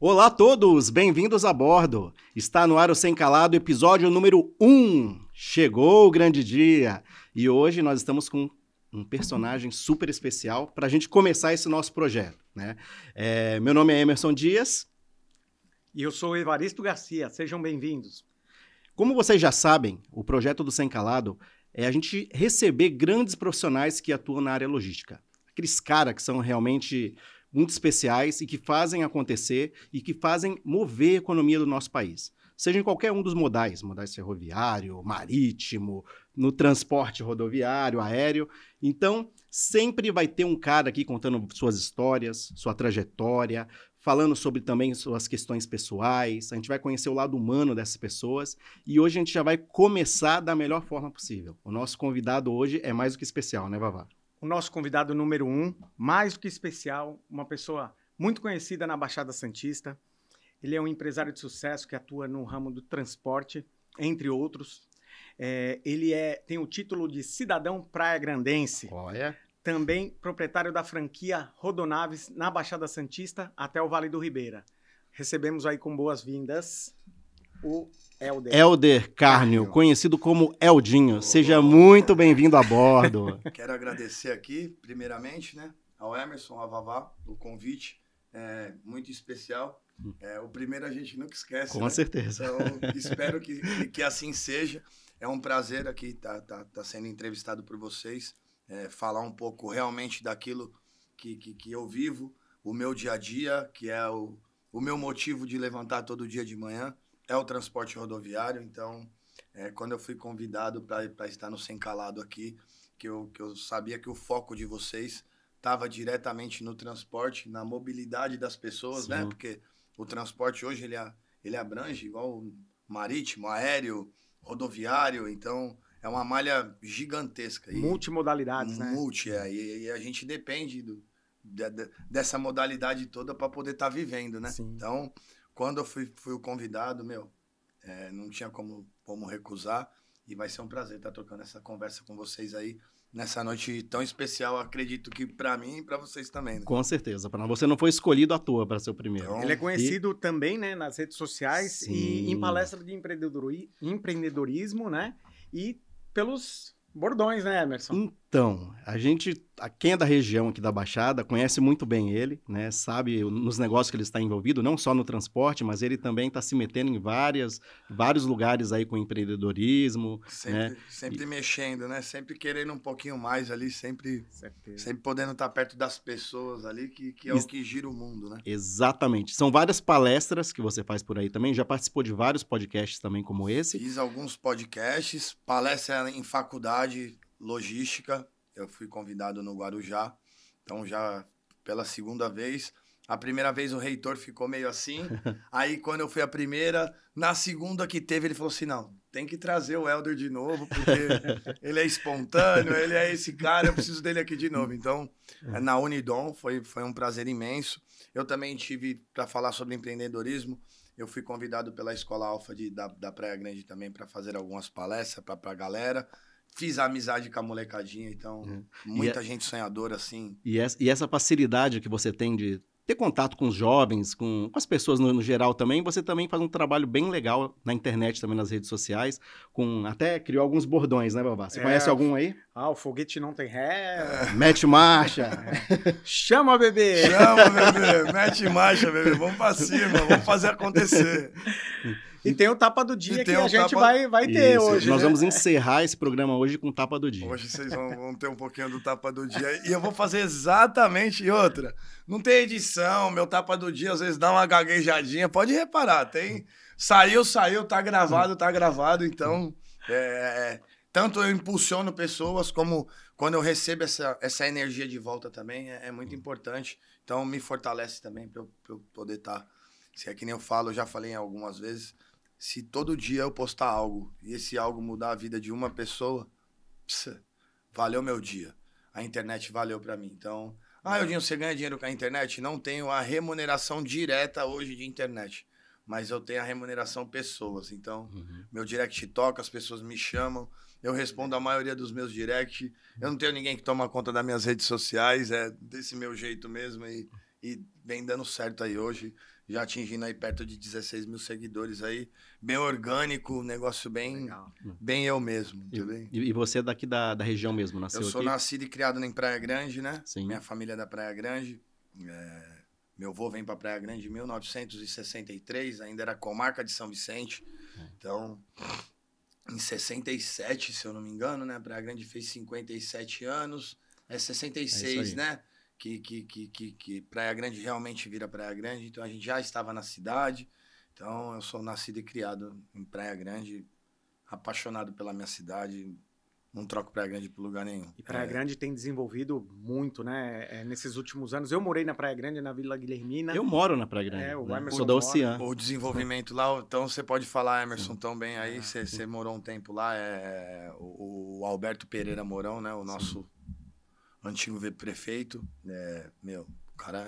Olá a todos, bem-vindos a bordo. Está no ar o Sem Calado, episódio número 1. Chegou o grande dia. E hoje nós estamos com um personagem super especial para a gente começar esse nosso projeto. Né? É, meu nome é Emerson Dias. E eu sou Evaristo Garcia. Sejam bem-vindos. Como vocês já sabem, o projeto do Sem Calado é a gente receber grandes profissionais que atuam na área logística. Aqueles caras que são realmente muito especiais e que fazem acontecer e que fazem mover a economia do nosso país. Seja em qualquer um dos modais, modais ferroviário, marítimo, no transporte rodoviário, aéreo. Então, sempre vai ter um cara aqui contando suas histórias, sua trajetória, falando sobre também suas questões pessoais. A gente vai conhecer o lado humano dessas pessoas e hoje a gente já vai começar da melhor forma possível. O nosso convidado hoje é mais do que especial, né, Vavá? o nosso convidado número um, mais do que especial, uma pessoa muito conhecida na Baixada Santista. Ele é um empresário de sucesso que atua no ramo do transporte, entre outros. É, ele é, tem o título de cidadão praia grandense. Olha. Também proprietário da franquia Rodonaves na Baixada Santista até o Vale do Ribeira. Recebemos aí com boas-vindas o Elder. Elder Cárnio, conhecido como Eldinho. Oh. Seja muito bem-vindo a bordo. Quero agradecer aqui, primeiramente, né, ao Emerson, a Vavá, o convite. É, muito especial. É, o primeiro a gente nunca esquece. Com né? certeza. Então, espero que, que assim seja. É um prazer aqui estar tá, tá, tá sendo entrevistado por vocês, é, falar um pouco realmente daquilo que, que, que eu vivo, o meu dia a dia, que é o, o meu motivo de levantar todo dia de manhã é o transporte rodoviário, então é, quando eu fui convidado para estar no Sem Calado aqui, que eu, que eu sabia que o foco de vocês estava diretamente no transporte, na mobilidade das pessoas, né? Sim. né? Porque o transporte hoje ele, ele abrange igual marítimo, aéreo, rodoviário, então é uma malha gigantesca. Multimodalidades, né? Multi, é, e, e, a gente depende do, de, de, dessa modalidade toda para poder estar tá vivendo, né? Sim. Então, quando eu fui, fui o convidado, meu, é, não tinha como, como recusar. E vai ser um prazer estar tá trocando essa conversa com vocês aí nessa noite tão especial, acredito que para mim e para vocês também. Né? Com certeza, para você não foi escolhido à toa para ser o primeiro. Então, Ele é conhecido e... também, né, nas redes sociais Sim. e em palestra de empreendedorismo, né? E pelos bordões, né, Emerson? In então, então, a gente, a quem é da região aqui da Baixada, conhece muito bem ele, né? Sabe nos negócios que ele está envolvido, não só no transporte, mas ele também está se metendo em várias, vários lugares aí com empreendedorismo. Sempre, né? sempre e... mexendo, né? Sempre querendo um pouquinho mais ali, sempre, sempre podendo estar tá perto das pessoas ali, que, que é Ex o que gira o mundo, né? Exatamente. São várias palestras que você faz por aí também. Já participou de vários podcasts também como esse? Fiz alguns podcasts, palestra em faculdade logística. Eu fui convidado no Guarujá. Então, já pela segunda vez. A primeira vez o reitor ficou meio assim. Aí, quando eu fui a primeira, na segunda que teve, ele falou assim: não, tem que trazer o Helder de novo, porque ele é espontâneo, ele é esse cara, eu preciso dele aqui de novo. Então, é. na Unidom, foi, foi um prazer imenso. Eu também tive para falar sobre empreendedorismo. Eu fui convidado pela Escola Alfa de, da, da Praia Grande também para fazer algumas palestras para a galera fiz amizade com a molecadinha, então é. muita e é- gente é... sonhadora assim. E essa, e essa facilidade que você tem de ter contato com os jovens, com, com as pessoas no, no, geral também. Você também faz um trabalho bem legal na internet, também nas redes sociais, com até criou alguns bordões, né, Babá? Você é, conhece algum aí? Ah, o foguete não tem ré. É. Mete marcha. É. Chama, bebê! Chama, bebê! Mete marcha, bebê! Vamos pra cima, vamos fazer acontecer. E tem o tapa do dia que a gente tapa... vai, vai ter Isso. hoje. Nós né? vamos encerrar esse programa hoje com o tapa do dia. Hoje vocês vão, vão, ter um pouquinho do tapa do dia. E eu vou fazer exatamente outra. Não tem edição, meu tapa do dia às vezes dá uma gaguejadinha. Pode reparar, tem. Saiu, saiu, tá gravado, tá gravado. Então, é... é, é tanto eu impulsiono pessoas como quando eu recebo essa, essa energia de volta também é, é muito importante. Então, me fortalece também para eu, eu, poder estar. Tá, se é que nem eu falo, eu já falei algumas vezes se todo dia eu postar algo e esse algo mudar a vida de uma pessoa, pss, valeu meu dia. A internet valeu para mim. Então, ah, é. Eudinho, você ganha dinheiro com a internet? Não tenho a remuneração direta hoje de internet, mas eu tenho a remuneração pessoas. Então, uhum. meu direct toca, as pessoas me chamam, eu respondo a maioria dos meus direct. Eu não tenho ninguém que toma conta das minhas redes sociais, é desse meu jeito mesmo e, e vem dando certo aí hoje já atingindo aí perto de 16 mil seguidores aí, bem orgânico, negócio bem, Legal. bem eu mesmo, e, e, você é daqui da, da região mesmo, nasceu Eu sou aqui? nascido e criado em Praia Grande, né? Sim. Minha família é da Praia Grande, é... meu avô vem para Praia Grande em 1963, ainda era comarca de São Vicente, é. então... Em 67, se eu não me engano, né? Praia Grande fez 57 anos. É 66, é né? que, que, que, que, que Praia Grande realmente vira Praia Grande. Então a gente já estava na cidade. Então eu sou nascido e criado em Praia Grande, apaixonado pela minha cidade, não troco Praia Grande por lugar nenhum. E Praia é. Grande tem desenvolvido muito, né? É, nesses últimos anos. Eu morei na Praia Grande, na Vila Guilhermina. Eu moro na Praia Grande. É, o né? Emerson Sou da Oceano O desenvolvimento lá, então você pode falar, Emerson, tão bem aí. Ah, você morou um tempo lá. É, o, o, Alberto Pereira Mourão, né? O nosso Sim antigo prefeito, é, meu, o cara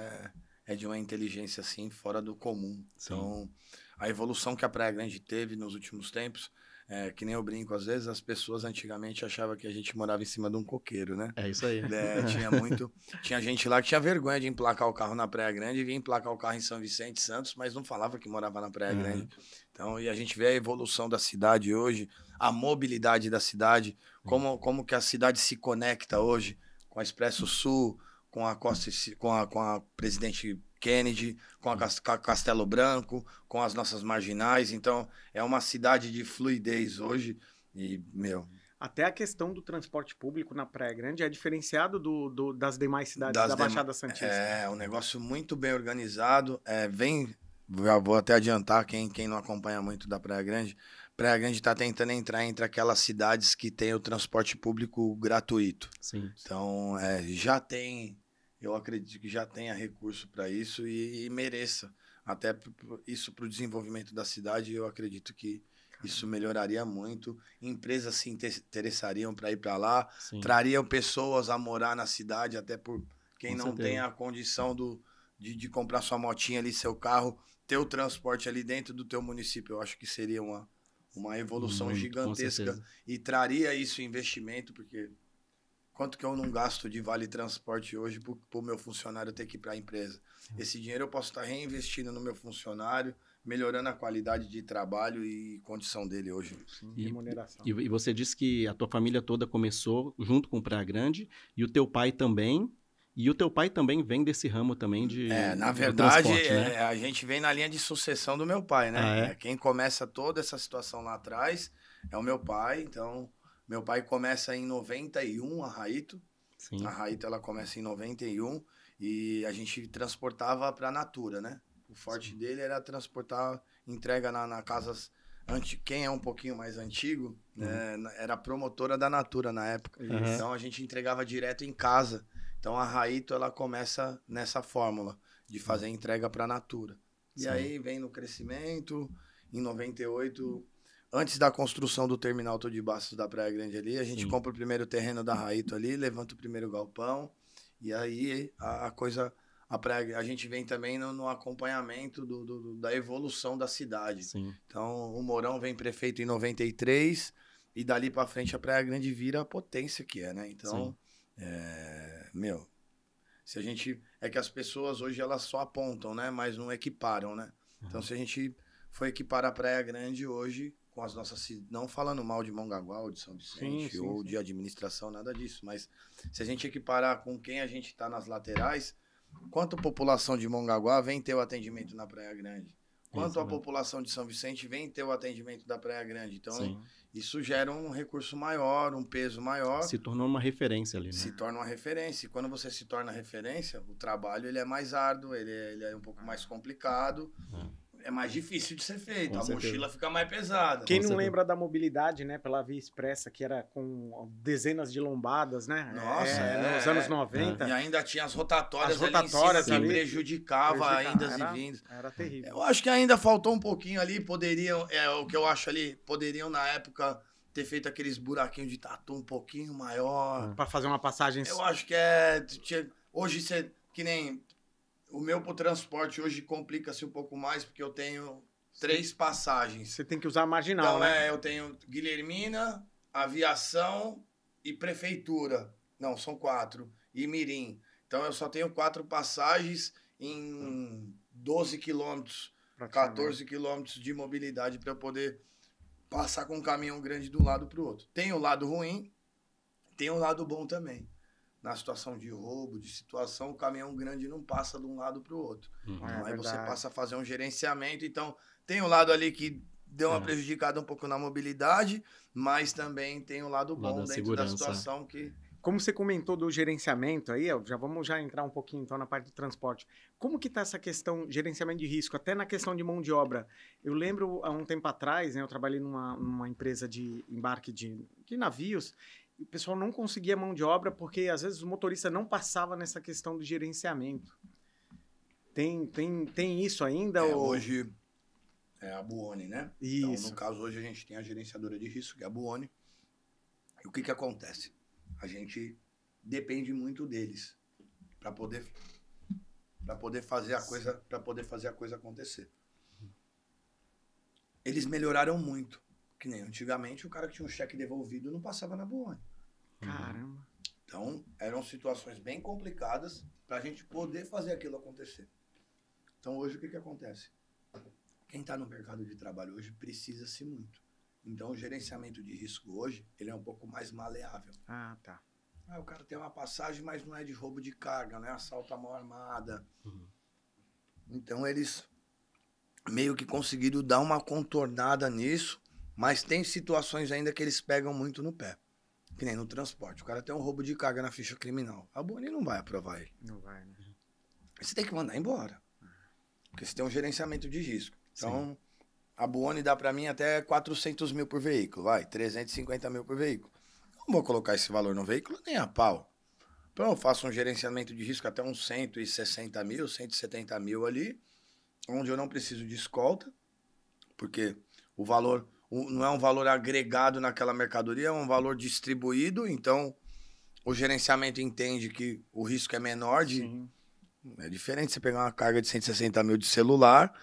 é, é, de uma inteligência assim fora do comum. Sim. Então, a evolução que a Praia Grande teve nos últimos tempos, é, que nem eu brinco, às vezes as pessoas antigamente achavam que a gente morava em cima de um coqueiro, né? É isso aí. É, tinha muito. tinha gente lá que tinha vergonha de emplacar o carro na Praia Grande e vinha emplacar o carro em São Vicente Santos, mas não falava que morava na Praia uhum. Grande. Então, e a gente vê a evolução da cidade hoje, a mobilidade da cidade, como, como que a cidade se conecta hoje com a Expresso Sul, com a, Costa, com a, com a Presidente Kennedy, com a Castelo Branco, com as nossas marginais. Então, é uma cidade de fluidez hoje. E, meu, até a questão do transporte público na Praia Grande é diferenciado do, do das demais cidades das da Baixada Santista. É, é, um negócio muito bem organizado. É, vem, já vou até adiantar quem, quem não acompanha muito da Praia Grande, Praia Grande está tentando entrar entre aquelas cidades que tem o transporte público gratuito. Sim. Então, é, já tem, eu acredito que já tenha recurso para isso e, e, mereça. Até isso para o desenvolvimento da cidade, eu acredito que Caramba. isso melhoraria muito. Empresas se interessariam para ir para lá, Sim. trariam pessoas a morar na cidade, até por quem Com não certeza. tem a condição do, de, de comprar sua motinha ali, seu carro, ter o transporte ali dentro do teu município. Eu acho que seria uma, uma evolução Muito, gigantesca e traria isso investimento, porque quanto que eu não gasto de vale transporte hoje para o meu funcionário ter que ir para a empresa? Esse dinheiro eu posso estar reinvestindo no meu funcionário, melhorando a qualidade de trabalho e condição dele hoje. Sim, e, remuneração. E, e, você disse que a tua família toda começou junto com o Praia Grande e o teu pai também e o teu pai também vem desse ramo também de. É, na verdade, é, né? é, a gente vem na linha de sucessão do meu pai, né? Ah, é? é? quem começa toda essa situação lá atrás é o meu pai. Então, meu pai começa em 91 a Raito. Sim. A Raito ela começa em 91 e a gente transportava para a Natura, né? O forte Sim. dele era transportar entrega na, na casas quem é um pouquinho mais antigo, uhum. é, era promotora da Natura na época. Uhum. Então a gente entregava direto em casa. Então a Raito ela começa nessa fórmula de fazer entrega para a Natura. E Sim. aí vem no crescimento, em 98, antes da construção do terminal de Bastos da Praia Grande ali, a gente Sim. compra o primeiro terreno da Raito ali, levanta o primeiro galpão, e aí a, a coisa a, praia, a gente vem também no, no acompanhamento do, do, da evolução da cidade. Sim. Então, o Mourão vem prefeito em 93 e dali para frente a Praia Grande vira a potência que é, né? Então, Sim. É, meu, se a gente. É que as pessoas hoje elas só apontam, né? Mas não equiparam, né? Então, uhum. Então, se a gente for equipar a Praia Grande hoje com as nossas. Não falando mal de ou de São Vicente sim, sim, ou sim. de administração, nada disso. Mas se a gente equiparar com quem a gente está nas laterais, quanto a população de Mongaguá vem ter o atendimento na Praia Grande? Quanto a população de São Vicente vem ter o atendimento da Praia Grande? Então, isso gera um recurso maior, um peso maior. Se tornou uma referência ali, né? Se torna uma referência. E quando você se torna referência, o trabalho ele é mais árduo, ele é, ele é um pouco mais complicado. É é mais difícil de ser feito. Com a certeza. mochila fica mais pesada. Quem com não certeza. lembra da mobilidade, né? Pela via expressa, que era com dezenas de lombadas, né? Nossa, é, é, nos anos 90. É. E ainda tinha as rotatórias, as rotatórias ali, que prejudicava, ainda aindas e vindas. Era terrível. Eu acho que ainda faltou um pouquinho ali, poderiam, é o que eu acho ali, poderiam na época ter feito aqueles buraquinhos de tatu um pouquinho maior. Para fazer uma passagem. Eu acho que é. Hoje você. Que nem o meu para o transporte hoje complica-se um pouco mais, porque eu tenho três passagens. Você tem que usar a marginal, então, né? É, eu tenho Guilhermina, Aviação e Prefeitura. Não, são quatro. E Mirim. Então eu só tenho quatro passagens em 12 hum. quilômetros, 14 quilômetros de mobilidade para eu poder passar com um caminhão grande do lado para o outro. Tem o lado ruim, tem o lado bom também na situação de roubo, de situação, o caminhão grande não passa de um lado para o outro. Uhum. É, então, é aí verdade. você passa a fazer um gerenciamento. Então, tem o um lado ali que deu uma é. prejudicada um pouco na mobilidade, mas também tem o um lado bom lado da dentro da situação que. Como você comentou do gerenciamento aí, já vamos já entrar um pouquinho então na parte do transporte. Como que está essa questão gerenciamento de risco, até na questão de mão de obra? Eu lembro há um tempo atrás, né, eu trabalhei numa, numa empresa de embarque de, de navios o pessoal não conseguia mão de obra porque às vezes o motorista não passava nessa questão do gerenciamento. Tem, tem, tem isso ainda? É, ou... Hoje é a Buoni, né? Isso. Então, no caso, hoje a gente tem a gerenciadora de risco, que é a Buoni. E o que, que acontece? A gente depende muito deles para poder para poder fazer a coisa para poder fazer a coisa acontecer. Eles melhoraram muito, que nem antigamente o cara que tinha um cheque devolvido não passava na Buoni. Uhum. Caramba. Então, eram situações bem complicadas para a gente poder fazer aquilo acontecer. Então, hoje, o que, que acontece? Quem está no mercado de trabalho hoje precisa-se muito. Então, o gerenciamento de risco hoje, ele é um pouco mais maleável. Ah, tá. Ah, o cara tem uma passagem, mas não é de roubo de carga, não é assalto à mão armada. Uhum. Então, eles meio que conseguiram dar uma contornada nisso, mas tem situações ainda que eles pegam muito no pé. Que nem no transporte. O cara tem um roubo de carga na ficha criminal. A Boni não vai aprovar ele. Não vai, né? Você tem que mandar embora. Porque você tem um gerenciamento de risco. Então, Sim. a Buoni dá para mim até 400 mil por veículo, vai, 350 mil por veículo. Não vou colocar esse valor no veículo nem a pau. Então, eu faço um gerenciamento de risco até uns 160 mil, 170 mil ali, onde eu não preciso de escolta, porque o valor não é um valor agregado naquela mercadoria, é um valor distribuído, então o gerenciamento entende que o risco é menor de. Sim. É diferente você pegar uma carga de 160 mil de celular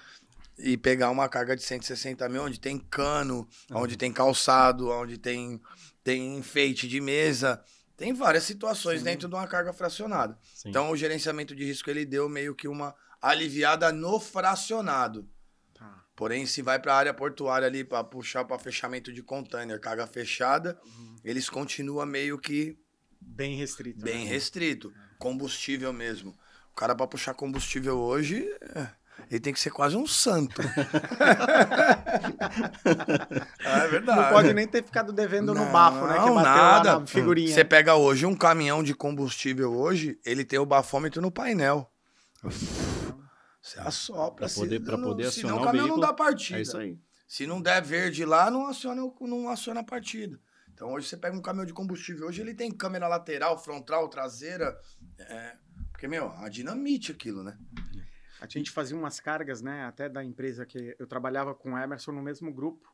e pegar uma carga de 160 mil onde tem cano, uhum. onde tem calçado, onde tem, tem enfeite de mesa. Tem várias situações Sim. dentro de uma carga fracionada. Sim. Então, o gerenciamento de risco ele deu meio que uma aliviada no fracionado. Porém, se vai para a área portuária ali para puxar para fechamento de container, carga fechada, uhum. eles continuam meio que bem restrito. Bem né? restrito, é. combustível mesmo. O cara para puxar combustível hoje, é, ele tem que ser quase um santo. Ah, é verdade. Não pode nem ter ficado devendo não, no bafo, né? Que nada. na figurinha. Você pega hoje um caminhão de combustível hoje, ele tem o bafômetro no painel. Você assopra. Para poder, se, poder acionar senão, o caminhão veículo, não dá é partida. É isso aí. Se não der verde lá, não aciona, não aciona a partida. Então hoje você pega um caminhão de combustível, hoje ele tem câmera lateral, frontal, traseira. É, porque, meu, a dinamite aquilo, né? A gente fazia umas cargas, né? Até da empresa que eu trabalhava com o Emerson no mesmo grupo.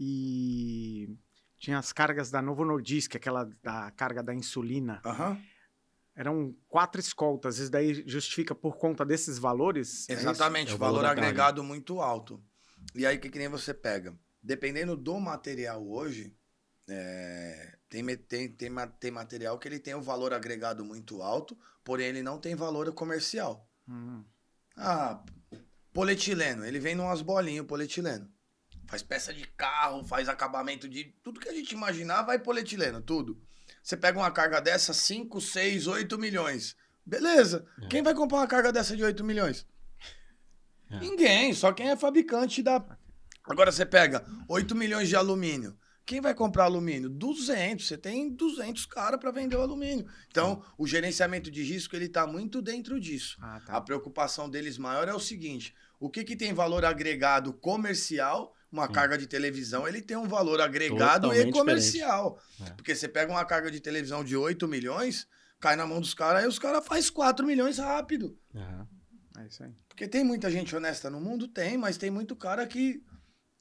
E tinha as cargas da Novo Nordisk, aquela da carga da insulina. Aham. Uhum eram quatro escoltas, isso daí justifica por conta desses valores? Exatamente, é valor, valor agregado muito alto. E aí, que, que nem você pega? Dependendo do material hoje, é, tem, tem, tem, tem material que ele tem um valor agregado muito alto, porém ele não tem valor comercial. Hum. Ah, polietileno, ele vem numas bolinhas, polietileno. Faz peça de carro, faz acabamento de tudo que a gente imaginar, vai polietileno, tudo. Você pega uma carga dessa, 5, 6, 8 milhões. Beleza. É. Quem vai comprar uma carga dessa de 8 milhões? É. Ninguém, só quem é fabricante da. Agora você pega 8 milhões de alumínio. Quem vai comprar alumínio? 200. Você tem 200 caras para vender o alumínio. Então, é. o gerenciamento de risco ele está muito dentro disso. Ah, tá. A preocupação deles maior é o seguinte: o que, que tem valor agregado comercial uma Sim. carga de televisão, ele tem um valor agregado Totalmente e comercial. É. Porque você pega uma carga de televisão de 8 milhões, cai na mão dos caras, aí os caras faz 4 milhões rápido. É. é isso aí. Porque tem muita gente honesta no mundo? Tem, mas tem muito cara que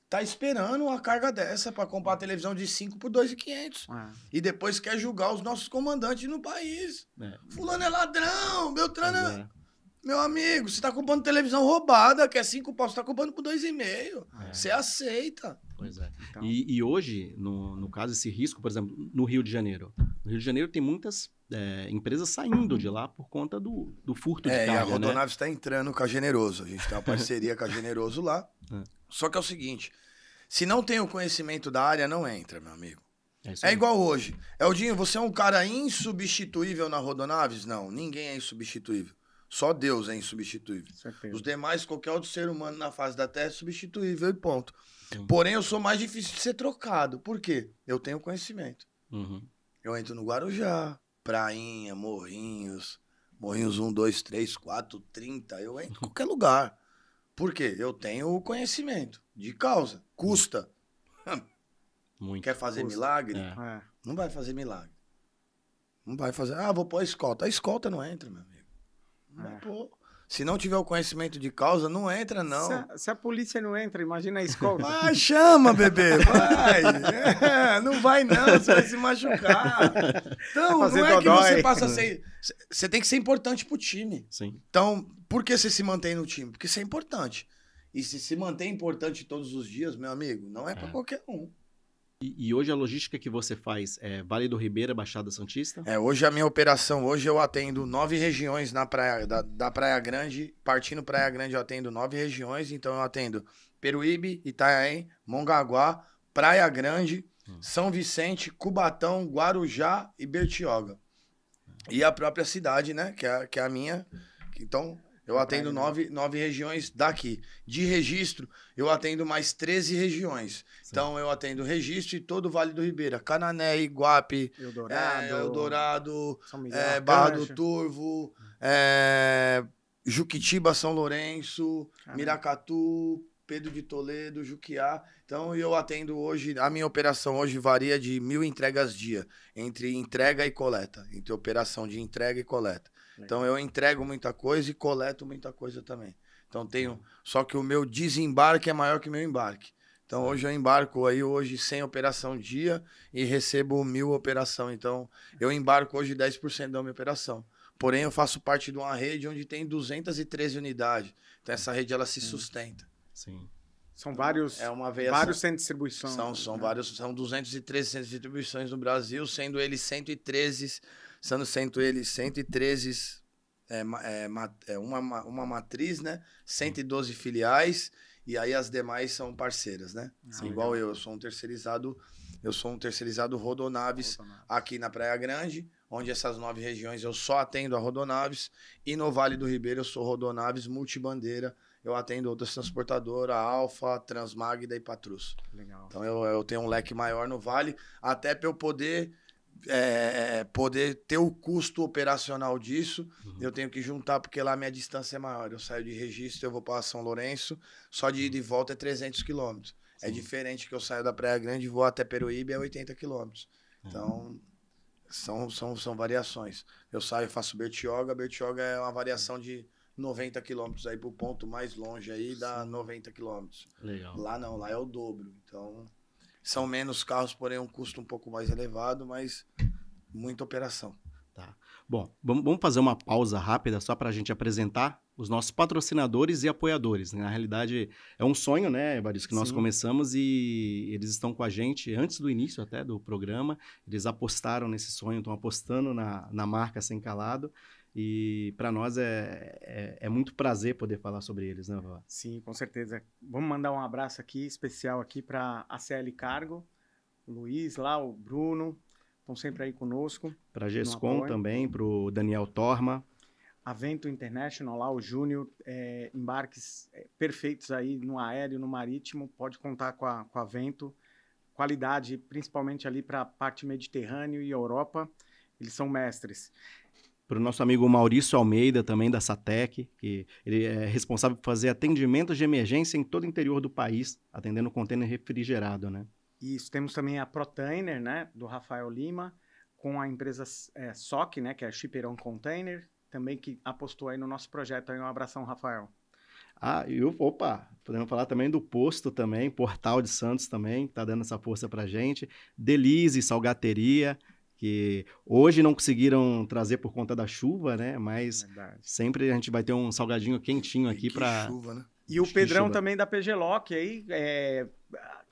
tá esperando uma carga dessa para comprar televisão de 5 por 2,500. É. E depois quer julgar os nossos comandantes no país. É. Fulano é ladrão, Beltrano é. Meu amigo, você tá comprando televisão roubada, que é cinco pau, você tá comprando por dois e meio. É. Você aceita. Pois é. Então... E, e, hoje, no, no caso, esse risco, por exemplo, no Rio de Janeiro. No Rio de Janeiro tem muitas é, empresas saindo de lá por conta do, do furto é, de carga, e a né? Rodonaves está né? entrando com a Generoso. A gente tem uma parceria com a Generoso lá. É. Só que é o seguinte, se não tem o conhecimento da área, não entra, meu amigo. É, é igual hoje. Eldinho, você é um cara insubstituível na Rodonaves? Não, ninguém é insubstituível. Só Deus é insubstituível. Certeza. Os demais, qualquer outro ser humano na face da Terra é substituível e ponto. Porém, eu sou mais difícil de ser trocado. Por quê? Eu tenho conhecimento. Uhum. Eu entro no Guarujá, Prainha, Morrinhos, Morrinhos 1, 2, 3, 4, 30. Eu entro em uhum. qualquer lugar. Por quê? Eu tenho conhecimento de causa. Custa. Muito. Quer fazer custa. milagre? É. é. Não vai fazer milagre. Não vai fazer. Ah, vou pôr a escolta. A escolta não entra, meu né? pô, se não tiver o conhecimento de causa, não entra, não. Se a, se a polícia não entra, imagina a escola. Ah, chama, bebê, vai. É, não vai, não, você vai se machucar. Então, Fazer não é que você passa a ser. Você tem que ser importante pro time. Sim. Então, por que você se mantém no time? Porque você é importante. E se se mantém importante todos os dias, meu amigo, não é para é. qualquer um. E, e, hoje a logística que você faz é Vale do Ribeira, Baixada Santista? É, hoje a minha operação, hoje eu atendo nove regiões na praia, da, da Praia Grande, partindo Praia Grande eu atendo nove regiões, então eu atendo Peruíbe, Itanhaém, Mongaguá, Praia Grande, hum. São Vicente, Cubatão, Guarujá e Bertioga. Hum. E a própria cidade, né, que é, que é a minha, então eu tá atendo nove, nove regiões daqui. De registro, eu atendo mais 13 regiões. Sim. Então, eu atendo registro e todo o Vale do Ribeira. Canané, Iguape, Eldorado, é, Eldorado Miguel, é, Barra do Turvo, é, Juquitiba, São Lourenço, Caramba. Miracatu, Pedro de Toledo, Juquiá. Então, eu atendo hoje, a minha operação hoje varia de mil entregas dia, entre entrega e coleta, entre operação de entrega e coleta. É. Então eu entrego muita coisa e coleto muita coisa também. Então tenho. Só que o meu desembarque é maior que o meu embarque. Então tá. hoje eu embarco aí hoje 100 operação dia e recebo mil operação. Então eu embarco hoje 10% da minha operação. Porém eu faço parte de uma rede onde tem 213 unidades. Então essa rede ela se Sim. Hum. sustenta. Sim. São vários, é uma veia, vários centros de distribuição. São, são né? vários, são 213 centros de distribuições no Brasil, sendo eles 113 sendo, cento eles 113 é, é, é, uma, uma matriz, né? 112 filiais, e aí as demais são parceiras, né? Ah, Igual legal. eu, eu sou um terceirizado, eu sou um terceirizado Rodonaves Rodonaves. aqui na Praia Grande, onde essas nove regiões eu só atendo a Rodonaves, e no Vale do Ribeiro eu sou Rodonaves multibandeira, eu atendo outras transportadoras, Alfa, Transmagda e Patrus. Legal. Então eu, eu tenho um leque maior no Vale, até para eu poder é, é, poder ter o custo operacional disso, uhum. eu tenho que juntar, porque lá minha distância é maior. Eu saio de registro, eu vou para São Lourenço, só de uhum. ida e volta é 300 quilômetros. É diferente que eu saio da Praia Grande e vou até Peruíbe, é 80 quilômetros. É. Então, são, são, são variações. Eu saio e faço Bertioga, Bertioga é uma variação de 90 quilômetros aí pro ponto mais longe aí dá Sim. 90 quilômetros. Legal. Lá não, lá é o dobro. Então. São menos carros, porém um custo um pouco mais elevado, mas muita operação. Tá. Bom, vamos fazer uma pausa rápida só para a gente apresentar os nossos patrocinadores e apoiadores. Né? Na realidade, é um sonho, né, Evaristo, que nós começamos e eles estão com a gente antes do início até do programa. Eles apostaram nesse sonho, estão apostando na, na marca Sem Calado. E para nós é, é, é, muito prazer poder falar sobre eles, né, Vó? Sim, com certeza. Vamos mandar um abraço aqui, especial aqui para a CL Cargo, o Luiz lá, o Bruno, estão sempre aí conosco. Para a GESCOM também, para o Daniel Torma. Avento International lá, o Júnior, é, embarques é, perfeitos aí no aéreo, no marítimo, pode contar com a, com a Vento. Qualidade, principalmente ali para a parte Mediterrâneo e Europa, eles são mestres para o nosso amigo Maurício Almeida, também da SATEC, que ele é responsável por fazer atendimento de emergência em todo o interior do país, atendendo contêiner refrigerado, né? Isso, temos também a Protainer, né, do Rafael Lima, com a empresa é, SOC, né, que é a Chipeirão Container, também que apostou aí no nosso projeto. Aí um abração, Rafael. Ah, e opa, podemos falar também do Posto também, Portal de Santos também, que está dando essa força para gente. Delize, Salgateria, que hoje não conseguiram trazer por conta da chuva, né? Mas Verdade. sempre a gente vai ter um salgadinho quentinho aqui que para chuva, né? E o Pedrão chuva. também da PGLOC aí, é...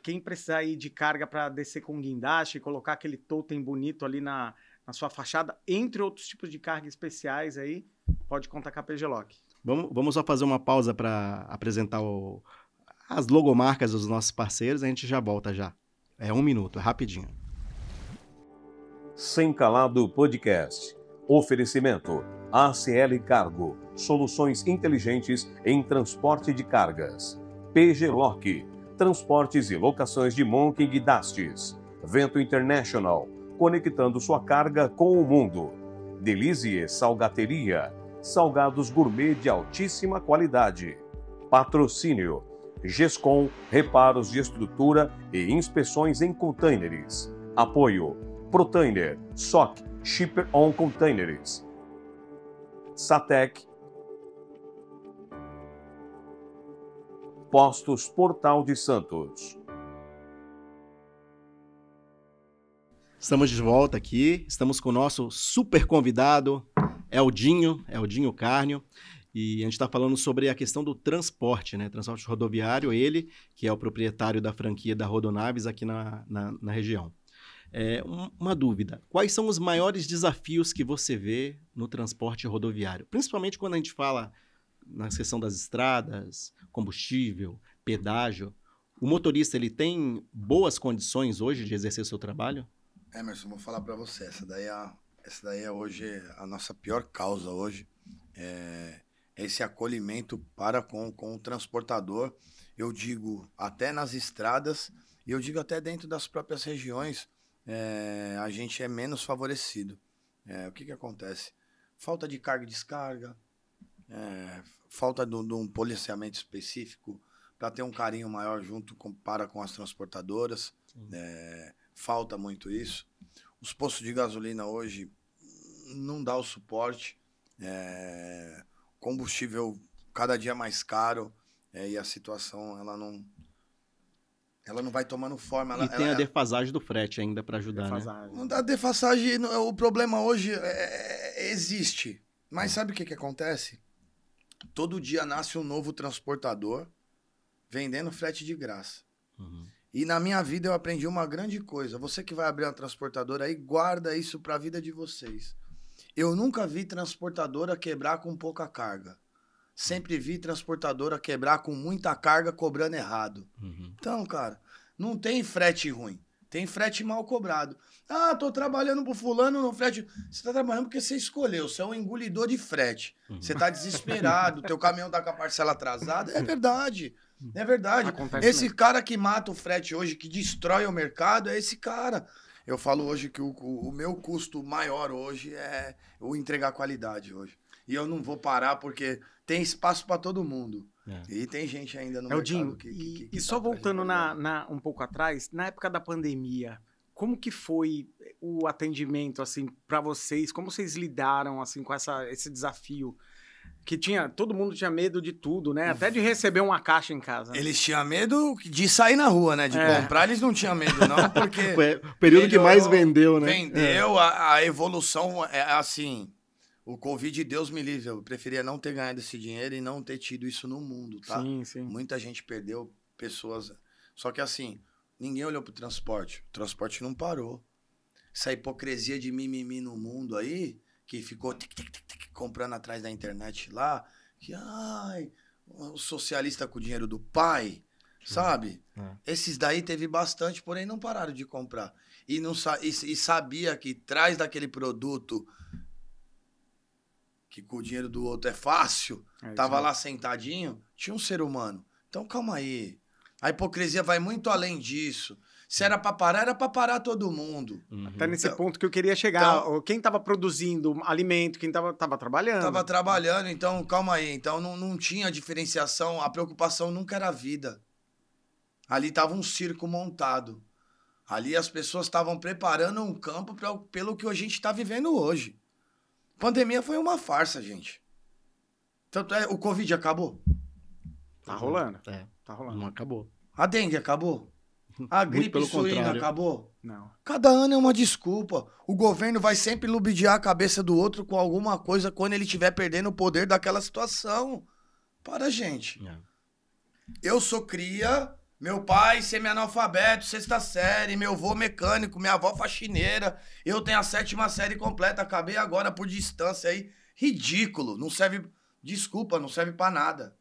quem precisar ir de carga para descer com guindaste, colocar aquele totem bonito ali na, na sua fachada, entre outros tipos de carga especiais aí, pode contar com a PGLOC. Vamos, vamos só fazer uma pausa para apresentar o, as logomarcas dos nossos parceiros, a gente já volta já. É um minuto, é rapidinho. Sem Calado Podcast. Oferecimento: ACL Cargo. Soluções inteligentes em transporte de cargas. PG Lock. Transportes e locações de monking e Dastes. Vento International. Conectando sua carga com o mundo. Delizie Salgateria. Salgados gourmet de altíssima qualidade. Patrocínio: Gescom, reparos de estrutura e inspeções em contêineres. Apoio: Protainer, SOC, Shipper on Containers, SATEC, Postos Portal de Santos. Estamos de volta aqui, estamos com o nosso super convidado, Eldinho, Eldinho Cárnio. E a gente está falando sobre a questão do transporte, né? Transporte rodoviário, ele, que é o proprietário da franquia da Rodonaves aqui na, na, na região. É, uma dúvida: quais são os maiores desafios que você vê no transporte rodoviário? Principalmente quando a gente fala na questão das estradas, combustível, pedágio. O motorista ele tem boas condições hoje de exercer seu trabalho? Emerson, vou falar para você. Essa daí, é, essa daí é hoje a nossa pior causa hoje. É, é esse acolhimento para com, com o transportador. Eu digo até nas estradas e eu digo até dentro das próprias regiões é, a gente é menos favorecido. É, o que, que acontece? Falta de carga e descarga, é, falta de, um policiamento específico para ter um carinho maior junto com, para com as transportadoras. É, falta muito isso. Os postos de gasolina hoje não dá o suporte. É, combustível cada dia mais caro é, e a situação ela não, ela não vai tomando forma. Ela, e tem ela, é a defasagem do frete ainda para ajudar, né? defasagem. né? A defasagem, é, o problema hoje é, é, existe. Mas sabe o que, que acontece? Todo dia nasce um novo transportador vendendo frete de graça. Uhum. E na minha vida eu aprendi uma grande coisa. Você que vai abrir uma transportadora aí, guarda isso para a vida de vocês. Eu nunca vi transportadora quebrar com pouca carga sempre vi transportadora quebrar com muita carga cobrando errado. Uhum. Então, cara, não tem frete ruim. Tem frete mal cobrado. Ah, tô trabalhando pro fulano no frete. Você tá trabalhando porque você escolheu, você é um engolidor de frete. Uhum. Você tá desesperado, teu caminhão tá com a parcela atrasada. É verdade. Uhum. É verdade. Acontece esse mesmo. cara que mata o frete hoje, que destrói o mercado, é esse cara. Eu falo hoje que o, o meu custo maior hoje é o entregar qualidade hoje e eu não vou parar porque tem espaço para todo mundo. É. E tem gente ainda no é Eldinho, que, que, que, E, tá só voltando na, na, um pouco atrás, na época da pandemia, como que foi o atendimento assim para vocês? Como vocês lidaram assim com essa, esse desafio? Que tinha, todo mundo tinha medo de tudo, né? Até de receber uma caixa em casa. Eles tinham medo de sair na rua, né? De é. comprar, eles não tinham medo, não, porque. o período melhorou, que mais vendeu, né? Vendeu, é. a, a evolução é assim o Covid, de Deus me livre, eu preferia não ter ganhado esse dinheiro e não ter tido isso no mundo, tá? Sim, sim. Muita gente perdeu pessoas. Só que assim, ninguém olhou pro transporte. O transporte não parou. Essa hipocrisia de mimimi no mundo aí, que ficou tic, tic, tic, tic, comprando atrás da internet lá, que ai, o socialista com o dinheiro do pai, sabe? É. Esses daí teve bastante, porém não pararam de comprar. E, não e, e sabia que atrás daquele produto que com o dinheiro do outro é fácil, é, tava lá sentadinho, tinha um ser humano. Então calma aí. A hipocrisia vai muito além disso. Se era para parar, era para parar todo mundo. Uhum. Até nesse então, ponto que eu queria chegar. Então, quem estava produzindo alimento, quem estava tava trabalhando. Estava trabalhando, então calma aí. Então não, não tinha diferenciação, a preocupação nunca era a vida. Ali estava um circo montado. Ali as pessoas estavam preparando um campo pra, pelo que a gente está vivendo hoje. Pandemia foi uma farsa, gente. Tanto é, o Covid acabou? Tá rolando. É. Tá rolando. Não acabou. A dengue acabou? A gripe suína acabou? Não. Cada ano é uma desculpa. O governo vai sempre lubrificar a cabeça do outro com alguma coisa quando ele estiver perdendo o poder daquela situação. Para, gente. É. Eu sou cria meu pai semi-analfabeto, sexta série, meu avô mecânico, minha avó faxineira. Eu tenho a sétima série completa, acabei agora por distância aí. Ridículo, não serve. Desculpa, não serve para nada.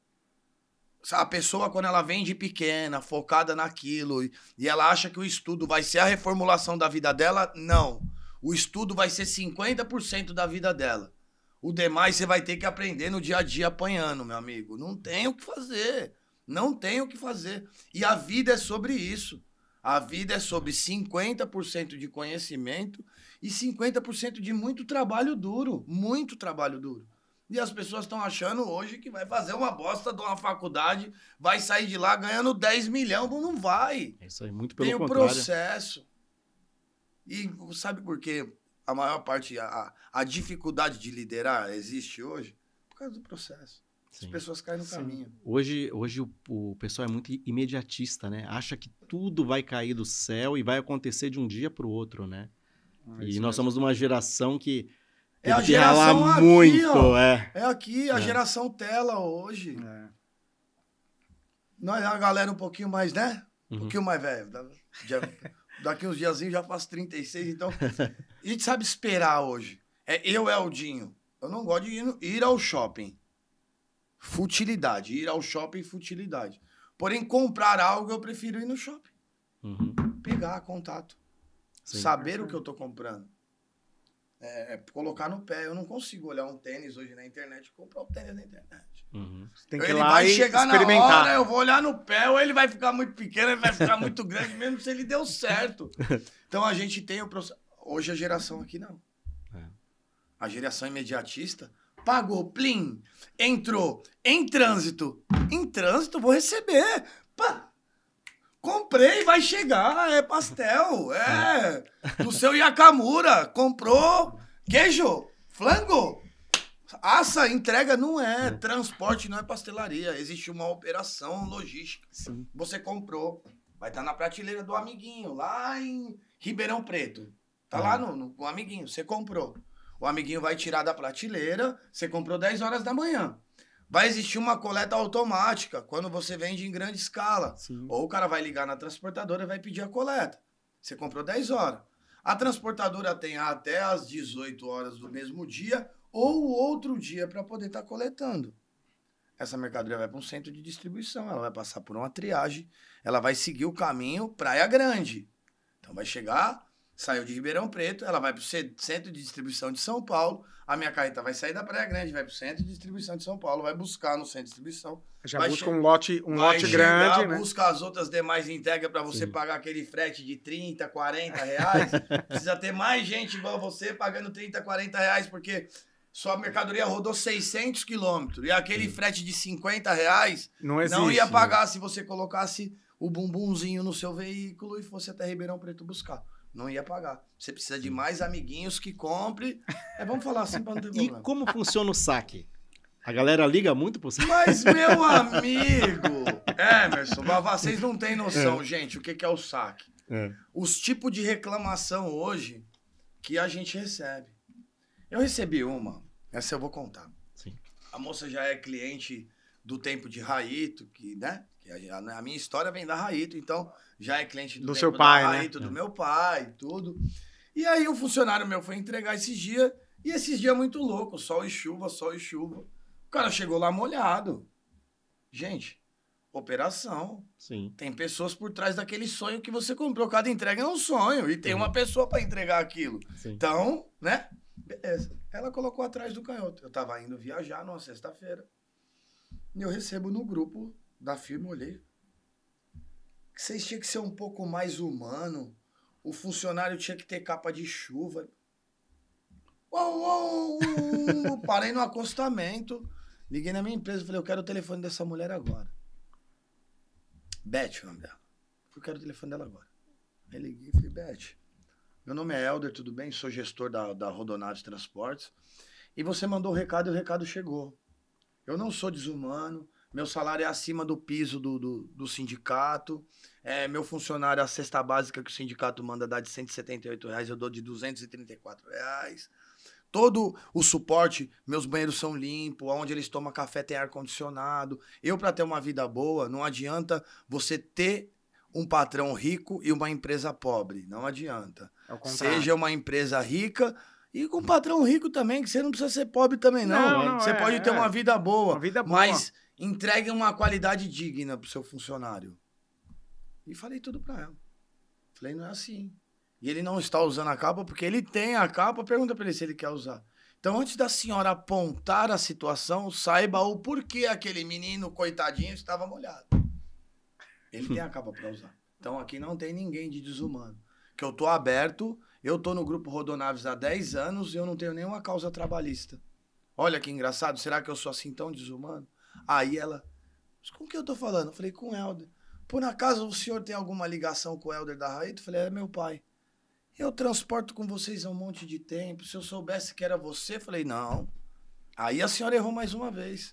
A pessoa, quando ela vem de pequena, focada naquilo, e ela acha que o estudo vai ser a reformulação da vida dela, não. O estudo vai ser 50% da vida dela. O demais você vai ter que aprender no dia a dia apanhando, meu amigo. Não tem o que fazer. Não tem o que fazer. E a vida é sobre isso. A vida é sobre 50% de conhecimento e 50% de muito trabalho duro. Muito trabalho duro. E as pessoas estão achando hoje que vai fazer uma bosta de uma faculdade, vai sair de lá ganhando 10 milhões. Não vai. É isso aí, muito pelo Tem o processo. E sabe por que a maior parte, a, a dificuldade de liderar existe hoje? Por causa do processo. Sim. As pessoas caem no Sim. caminho. Hoje, hoje o, o, pessoal é muito imediatista, né? Acha que tudo vai cair do céu e vai acontecer de um dia para o outro, né? Ah, e nós mesmo. somos uma geração que é a geração aqui, muito, ó, é. é aqui a é. geração tela hoje. É. Nós a galera um pouquinho mais, né? Um uhum. pouquinho mais velho. daqui uns diazinhos já faço 36, então a gente sabe esperar hoje. É eu, Eldinho. Eu não gosto de ir, ir ao shopping. Futilidade. Ir ao shopping, futilidade. Porém, comprar algo, eu prefiro ir no shopping. Uhum. Pegar contato. Sim, saber sim. o que eu tô comprando. É, é, colocar no pé. Eu não consigo olhar um tênis hoje na internet e comprar o um tênis na internet. Uhum. Tem que ele ir lá vai e chegar experimentar. na hora, eu vou olhar no pé, ou ele vai ficar muito pequeno, ele vai ficar muito grande, mesmo se ele deu certo. Então a gente tem o processo. Hoje a geração aqui não. É. A geração imediatista pagou, plim, entrou em trânsito. Em trânsito, vou receber. Pá. Comprei, vai chegar, é pastel, é. Do é. seu Yakamura, comprou queijo, flango, Assa, entrega não é. é, transporte não é pastelaria. Existe uma operação logística. Sim. Você comprou, vai estar tá na prateleira do amiguinho, lá em Ribeirão Preto. Tá é. lá no, no, amiguinho, você comprou. O amiguinho vai tirar da prateleira, você comprou 10 horas da manhã. Vai existir uma coleta automática quando você vende em grande escala. Sim. Ou o cara vai ligar na transportadora e vai pedir a coleta. Você comprou 10 horas. A transportadora tem até as 18 horas do mesmo dia ou outro dia para poder estar tá coletando. Essa mercadoria vai para um centro de distribuição, ela vai passar por uma triagem, ela vai seguir o caminho Praia Grande. Então vai chegar saiu de Ribeirão Preto, ela vai para o centro de distribuição de São Paulo, a minha carreta vai sair da Praia Grande, vai para o centro de distribuição de São Paulo, vai buscar no centro de distribuição. Já busca um lote, um lote chegar, grande, né? Busca as outras demais entregas para você Sim. pagar aquele frete de 30, 40 reais. Precisa ter mais gente igual você pagando 30, 40 reais, porque sua mercadoria rodou 600 quilômetros e aquele Sim. frete de 50 reais não, existe, não ia né? pagar né? se você colocasse o bumbumzinho no seu veículo e fosse até Ribeirão Preto buscar não ia pagar. Você precisa de mais amiguinhos que compre. É, vamos falar assim para não ter problema. E como funciona o saque? A galera liga muito para saque? Mas, meu amigo! É, Emerson, vocês não têm noção, é. gente, o que, que é o saque. É. Os tipos de reclamação hoje que a gente recebe. Eu recebi uma, essa eu vou contar. Sim. A moça já é cliente do tempo de Raito, que, né? A, né, a minha história vem da Raito, então já é cliente do, do seu pai, da né? Raito, né? do é. meu pai, tudo. E aí um funcionário meu foi entregar esses dias, e esses dias é muito louco, sol e chuva, sol e chuva. O cara chegou lá molhado. Gente, operação. Sim. Tem pessoas por trás daquele sonho que você comprou. Cada entrega é um sonho e tem uma pessoa para entregar aquilo. Sim. Então, né? Beleza. Ela colocou atrás do canhoto. Eu tava indo viajar numa sexta-feira. E eu recebo no grupo da firma, olhei. Vocês tinham que ser um pouco mais humano. O funcionário tinha que ter capa de chuva. Uou, uou, uou. Parei no acostamento. Liguei na minha empresa e falei, eu quero o telefone dessa mulher agora. Beth, é o nome dela. Eu quero o telefone dela agora. Aí liguei e falei, Beth, meu nome é Helder, tudo bem? Sou gestor da, da Rodonaves Transportes. E você mandou o recado e o recado chegou. Eu não sou desumano, meu salário é acima do piso do, do, do sindicato, é, meu funcionário, a cesta básica que o sindicato manda dar de 178 reais, eu dou de 234 reais. Todo o suporte, meus banheiros são limpos, onde eles tomam café tem ar-condicionado. Eu, para ter uma vida boa, não adianta você ter um patrão rico e uma empresa pobre. Não adianta. Seja uma empresa rica e com um patrão rico também, que você não precisa ser pobre também, não. não, não você é, pode é, ter é. uma vida boa. Uma vida boa. Mas entregue uma qualidade digna pro seu funcionário. E falei tudo para ela. Falei, não é assim. E ele não está usando a capa porque ele tem a capa, pergunta para ele se ele quer usar. Então, antes da senhora apontar a situação, saiba o porquê aquele menino, coitadinho, estava molhado. Ele tem a capa para usar. Então, aqui não tem ninguém de desumano. Que eu tô aberto, eu tô no grupo Rodonaves há 10 anos e eu não tenho nenhuma causa trabalhista. Olha que engraçado, será que eu sou assim tão desumano? Aí ela, com que eu tô falando? Eu falei, com o Helder. Por acaso o senhor tem alguma ligação com o Helder da Raí? Eu falei, é meu pai. Eu transporto com vocês há um monte de tempo. Se eu soubesse que era você, eu falei, não. Aí a senhora errou mais uma vez.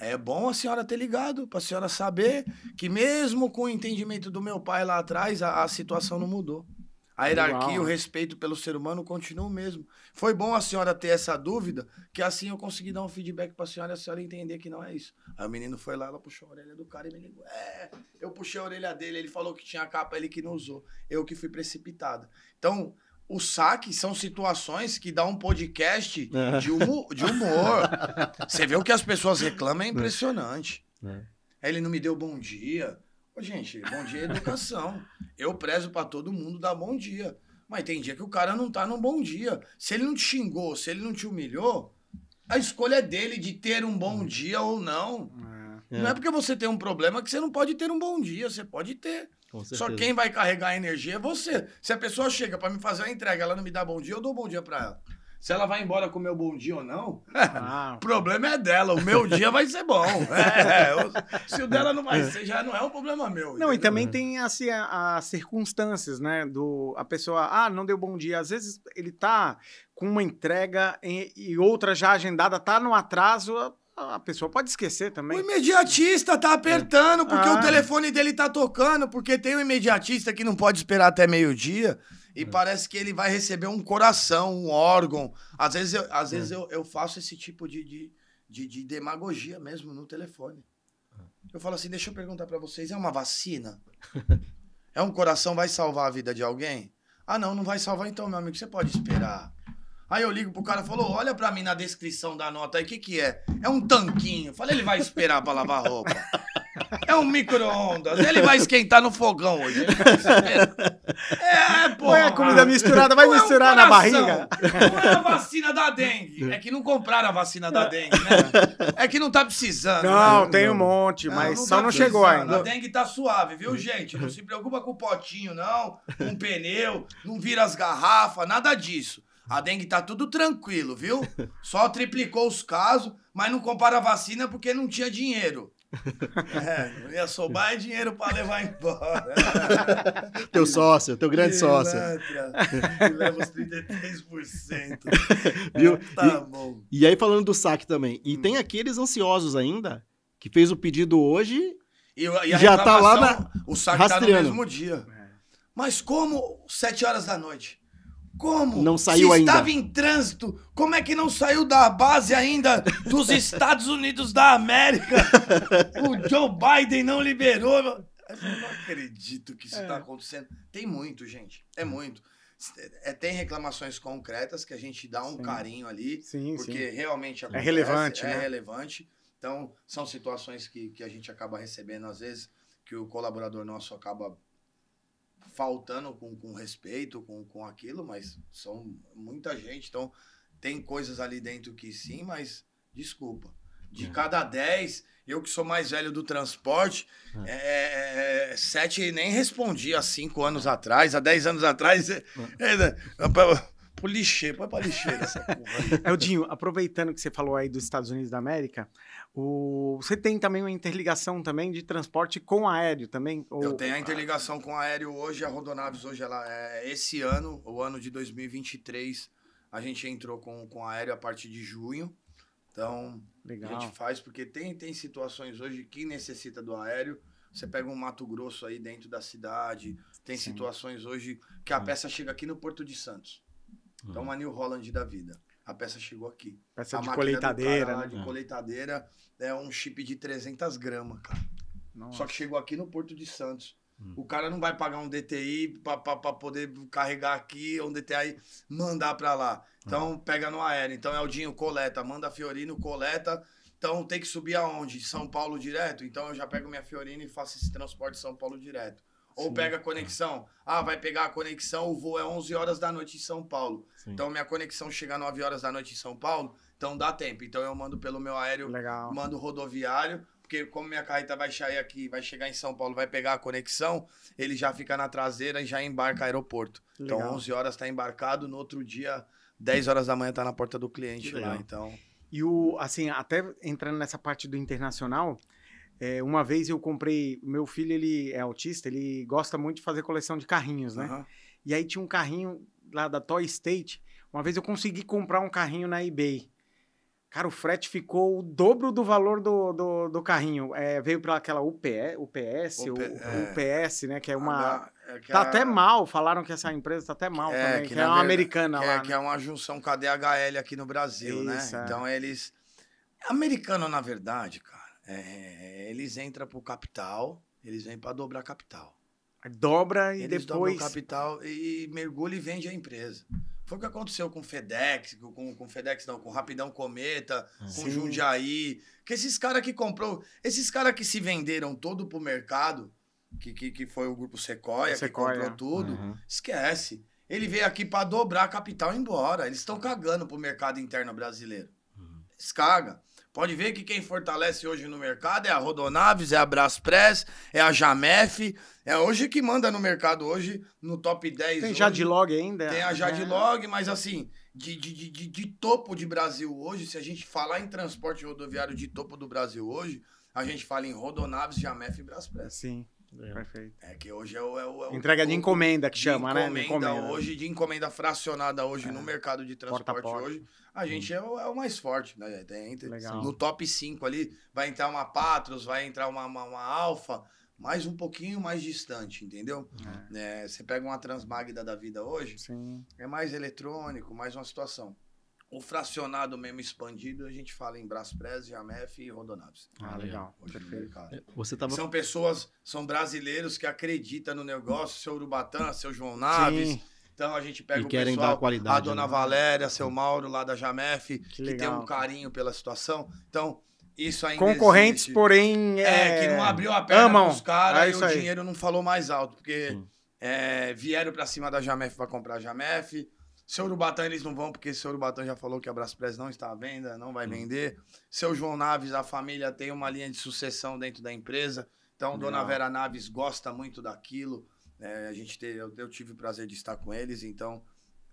É bom a senhora ter ligado, para a senhora saber que mesmo com o entendimento do meu pai lá atrás, a, a situação não mudou. A hierarquia e o respeito pelo ser humano continuam o mesmo. Foi bom a senhora ter essa dúvida, que assim eu consegui dar um feedback pra senhora e a senhora entender que não é isso. Aí o menino foi lá, ela puxou a orelha do cara e me ligou. É, eu puxei a orelha dele, ele falou que tinha a capa, ele que não usou. Eu que fui precipitado. Então, o saque são situações que dá um podcast é. de, humo, de humor. Você vê o que as pessoas reclamam, é impressionante. É. Ele não me deu bom dia gente, bom dia é educação. Eu prezo para todo mundo dar bom dia. Mas tem dia que o cara não tá num bom dia. Se ele não te xingou, se ele não te humilhou, a escolha é dele de ter um bom é. dia ou não. É. Não é porque você tem um problema que você não pode ter um bom dia, você pode ter. Só quem vai carregar a energia é você. Se a pessoa chega para me fazer a entrega, ela não me dá bom dia, eu dou bom dia para ela. Se ela vai embora com o meu bom dia ou não, ah. o problema é dela. O meu dia vai ser bom. É, se o dela não vai ser, já não é um problema meu. Não, entendeu? e também tem assim, as circunstâncias, né? Do, a pessoa, ah, não deu bom dia. Às vezes ele tá com uma entrega e, e outra já agendada, tá no atraso. A pessoa pode esquecer também. O imediatista tá apertando porque ah. o telefone dele tá tocando, porque tem um imediatista que não pode esperar até meio-dia. E é. parece que ele vai receber um coração, um órgão. Às vezes eu, às é. vezes eu, eu faço esse tipo de, de, de, de demagogia mesmo no telefone. É. Eu falo assim, deixa eu perguntar para vocês, é uma vacina? É um coração, vai salvar a vida de alguém? Ah, não, não vai salvar então, meu amigo, você pode esperar. Aí eu ligo pro cara e falou, olha para mim na descrição da nota aí, o que que é? É um tanquinho. Eu falei, ele vai esperar pra lavar roupa. É um micro-ondas. Ele vai esquentar no fogão hoje. É, é, pô. Põe a comida misturada, vai misturar um na barriga. Não é a vacina da dengue. É que não compraram a vacina da dengue, né? É que não tá precisando. Não, né? tem um monte, mas não, não só tá não chegou ainda. A dengue tá suave, viu, gente? Não se preocupa com o potinho, não. Com o pneu, não vira as garrafas, nada disso. A dengue tá tudo tranquilo, viu? Só triplicou os casos, mas não compara a vacina porque não tinha dinheiro. É, não ia sobrar dinheiro para levar embora. teu sócio, teu grande que sócio. que né, leva os 33%. Viu? É, tá e, bom. E aí, falando do saque também, e hum. tem aqueles ansiosos ainda que fez o pedido hoje e, e já tá lá na. O saque rastreando. tá no mesmo dia. É. Mas como 7 horas da noite? Como? Não saiu Se ainda. estava em trânsito, como é que não saiu da base ainda dos Estados Unidos da América? o Joe Biden não liberou. Eu não acredito que isso está é. Tá acontecendo. Tem muito, gente. É hum. muito. É, tem reclamações concretas que a gente dá um sim. carinho ali, sim, porque sim. realmente é acontece, é relevante. É né? relevante. Então, são situações que, que a gente acaba recebendo, às vezes, que o colaborador nosso acaba faltando com, com respeito, com, com aquilo, mas são muita gente, então tem coisas ali dentro que sim, mas desculpa. De é. cada 10, eu que sou mais velho do transporte, é. É, é. é, sete nem respondi há cinco anos atrás, há dez anos atrás. É pro lixeiro, põe pra lixeira essa porra. Eldinho, aproveitando que você falou aí dos Estados Unidos da América, o... você tem também uma interligação também de transporte com aéreo também? Ou... Eu tenho a interligação com aéreo hoje, a Rodonaves hoje, ela é esse ano, o ano de 2023, a gente entrou com, com aéreo a partir de junho. Então, Legal. a gente faz, porque tem, tem situações hoje que necessita do aéreo. Você pega um Mato Grosso aí dentro da cidade. Tem Sim. situações hoje que a peça chega aqui no Porto de Santos. Então, uma New Holland da vida. A peça chegou aqui. Peça a de é colheitadeira. Caralho, né? De coleitadeira. É um chip de 300 gramas, cara. Nossa. Só que chegou aqui no Porto de Santos. Hum. O cara não vai pagar um DTI para poder carregar aqui, um DTI mandar para lá. Então, hum. pega no aéreo. Então, Eldinho coleta, manda a Fiorino, coleta. Então, tem que subir aonde? São Paulo direto? Então, eu já pego minha Fiorino e faço esse transporte São Paulo direto. Ou pega a é. conexão. Ah, vai pegar a conexão, o voo é 11 horas da noite em São Paulo. Sim. Então minha conexão chega às 9 horas da noite em São Paulo, então dá tempo. Então eu mando pelo meu aéreo, Legal. mando rodoviário, porque como minha carreta vai sair aqui, vai chegar em São Paulo, vai pegar a conexão, ele já fica na traseira e já embarca aeroporto. Então, legal. Então 11 horas está embarcado, no outro dia 10 horas da manhã está na porta do cliente lá, então. E o assim, até entrando nessa parte do internacional, é, uma vez eu comprei, meu filho ele é autista, ele gosta muito de fazer coleção de carrinhos, né? Uhum. E aí tinha um carrinho lá da Toy State. Uma vez eu consegui comprar um carrinho na eBay. Cara, o frete ficou o dobro do valor do, do, do carrinho. É, veio para aquela UPS, UPS, o é. UPS, né? Que é ah, uma. É que tá é até mal, falaram que essa empresa tá até mal é, também, que, que é uma verdade, americana que lá. É, né? Que é uma junção KDHL aqui no Brasil, né? Isso, né? Então eles. Americano, na verdade, cara é, eles entram pro capital, eles vêm para dobrar capital. Dobra e eles depois. Dobram capital e mergulha e vende a empresa. Foi o que aconteceu com o FedEx, com, com FedEx não, com Rapidão Cometa, Sim. com Jundiaí. Que esses caras que comprou, esses caras que se venderam todo pro mercado, que, que, que foi o grupo Sequoia, Sequoia. que comprou tudo, uhum. esquece. Ele veio aqui para dobrar a capital e ir embora. Eles estão cagando pro mercado interno brasileiro. Uhum. Eles cagam. Pode ver que quem fortalece hoje no mercado é a Rodonaves, é a Braspress, é a Jamef. É hoje que manda no mercado, hoje no top 10. Tem Jadlog ainda. Tem a Jadlog, é. mas assim, de, de, de, de, topo de Brasil hoje, se a gente falar em transporte rodoviário de topo do Brasil hoje, a gente fala em Rodonaves, Jamef e Braspress. Sim. É. Perfeito. É que hoje é o. É o, é o Entrega de encomenda que de chama, né? encomenda né? Encomenda hoje, de encomenda fracionada hoje é. no mercado de transporte porta porta. hoje, a gente é o, é o mais forte. Né? Tem, Legal. No top 5 ali, vai entrar uma Patros, vai entrar uma, uma, uma Alfa, mas um pouquinho mais distante, entendeu? você pega uma Transmagda da vida hoje, Sim. é mais eletrônico, mais uma situação o fracionado mesmo expandido, a gente fala em Brasprez, Jamef e Rondonapes. Ah, legal. Perfeito. É, você tava... São pessoas, são brasileiros que acreditam no negócio, seu Urubatã, seu João Naves. Sim. Então a gente pega e o querem pessoal, dar qualidade, a né? dona né? Valéria, seu Mauro lá da Jamef, que, que, tem um carinho pela situação. Então, isso ainda Concorrentes, existe. porém... É... é... que não abriu a perna Amam. caras é e o aí. dinheiro não falou mais alto, porque é, vieram para cima da Jamef para comprar a Jamef, seu Urubatã eles não vão, porque seu Urubatã já falou que a Braspress não está à venda, não vai hum. vender. Seu João Naves, a família tem uma linha de sucessão dentro da empresa. Então, não. Dona Vera Naves gosta muito daquilo. É, a gente te eu, eu, tive o prazer de estar com eles, então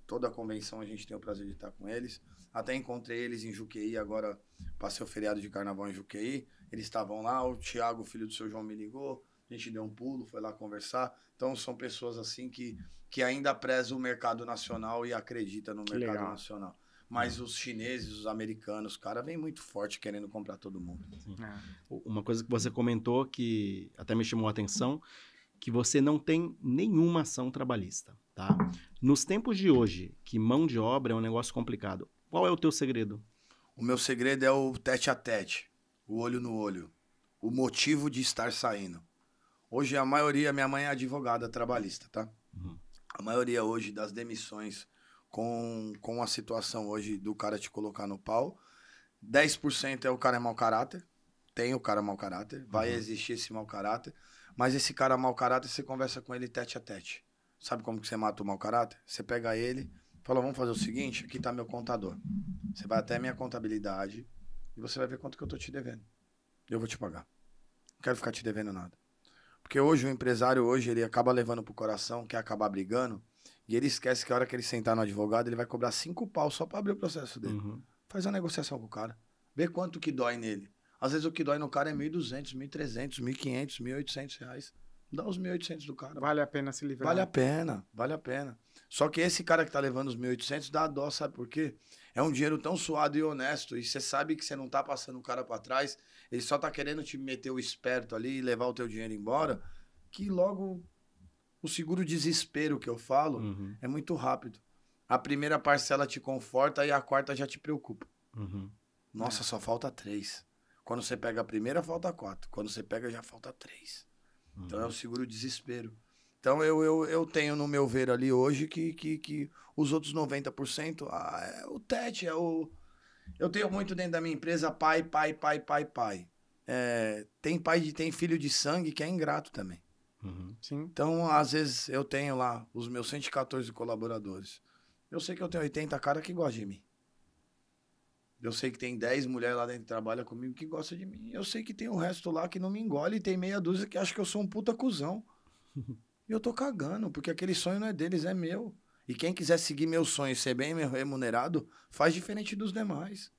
toda a convenção a gente tem o prazer de estar com eles. Até encontrei eles em Juqueí, agora passei o feriado de carnaval em Juqueí. Eles estavam lá, o Tiago, filho do seu João, me ligou. A gente deu um pulo, foi lá conversar. Então, são pessoas assim que que ainda preza o mercado nacional e acredita no mercado Legal. nacional. Mas hum. os chineses, os americanos, cara, vem muito forte querendo comprar todo mundo. É. Uma coisa que você comentou que até me chamou a atenção, que você não tem nenhuma ação trabalhista, tá? Nos tempos de hoje, que mão de obra é um negócio complicado, qual é o teu segredo? O meu segredo é o tete a tete, o olho no olho, o motivo de estar saindo. Hoje a maioria, minha mãe é advogada trabalhista, tá? Uhum a maioria hoje das demissões com, com a situação hoje do cara te colocar no pau. 10% é o cara é mau caráter. Tem o cara mau caráter. Vai uhum. existir esse mau caráter. Mas esse cara mau caráter, você conversa com ele tete a tete. Sabe como que você mata o mau caráter? Você pega ele, fala, vamos fazer o seguinte, aqui tá meu contador. Você vai até minha contabilidade e você vai ver quanto que eu tô te devendo. Eu vou te pagar. Não quero ficar te devendo nada. Porque hoje o empresário, hoje, ele acaba levando pro coração, quer acabar brigando, e ele esquece que a hora que ele sentar no advogado, ele vai cobrar cinco pau só para abrir o processo dele. Uhum. Faz a negociação com o cara. Vê quanto que dói nele. Às vezes o que dói no cara é 1.200, 1.300, 1.500, 1.800 reais. Dá os 1.800 do cara. Vale a pena se livrar. Vale a pena, vale a pena. Só que esse cara que tá levando os 1.800 dá dó, sabe por quê? É um dinheiro tão suado e honesto, e você sabe que você não tá passando o cara para trás, ele só tá querendo te meter o esperto ali e levar o teu dinheiro embora, que logo o seguro desespero que eu falo uhum. é muito rápido. A primeira parcela te conforta e a quarta já te preocupa. Uhum. Nossa, é. só falta três. Quando você pega a primeira, falta quatro. Quando você pega, já falta três. Uhum. Então é uhum. o seguro desespero. Então eu, eu, eu tenho no meu ver ali hoje que, que, que os outros 90% ah, é o TET, é o. Eu tenho muito dentro da minha empresa pai, pai, pai, pai, pai. É, tem pai de tem filho de sangue que é ingrato também. Uhum. Então, às vezes, eu tenho lá os meus 114 colaboradores. Eu sei que eu tenho 80 cara que gosta de mim. Eu sei que tem 10 mulheres lá dentro que trabalham comigo que gostam de mim. Eu sei que tem o resto lá que não me engole e tem meia dúzia que acha que eu sou um puta cuzão. E eu tô cagando, porque aquele sonho não é deles, é meu. E quem quiser seguir meu sonho e ser bem remunerado, faz diferente dos demais.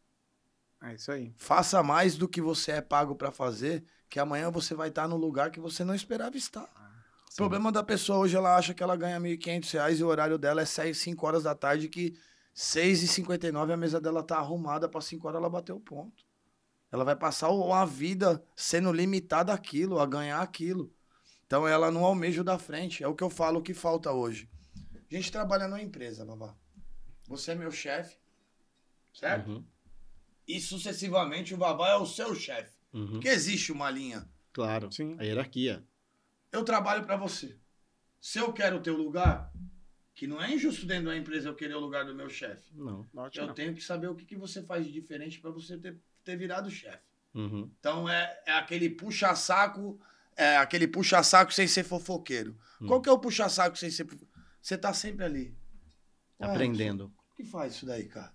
É isso aí. Faça mais do que você é pago para fazer, que amanhã você vai estar tá no lugar que você não esperava estar. Ah, o problema da pessoa hoje, ela acha que ela ganha R$ 1.500 e o horário dela é 6, 5 horas da tarde, que 6h59 a mesa dela tá arrumada, para 5 horas ela bateu o ponto. Ela vai passar uma vida sendo limitada àquilo, a ganhar aquilo. Então ela não almeja o da frente. É o que eu falo que falta hoje. A gente trabalha numa empresa, babá. Você é meu chefe, certo? Uhum. E sucessivamente o babá é o seu chefe. Uhum. Porque existe uma linha. Claro, Sim. a hierarquia. Eu trabalho para você. Se eu quero o teu lugar, que não é injusto dentro da empresa eu querer o lugar do meu chefe. Não, ótimo. Eu não. tenho que saber o que, que você faz de diferente para você ter, ter virado chefe. Uhum. Então é, é aquele puxa-saco é, aquele puxa-saco sem ser fofoqueiro. Hum. Qual que é o puxa-saco sem ser Você tá sempre ali. Ué, Aprendendo. O que faz isso daí, cara?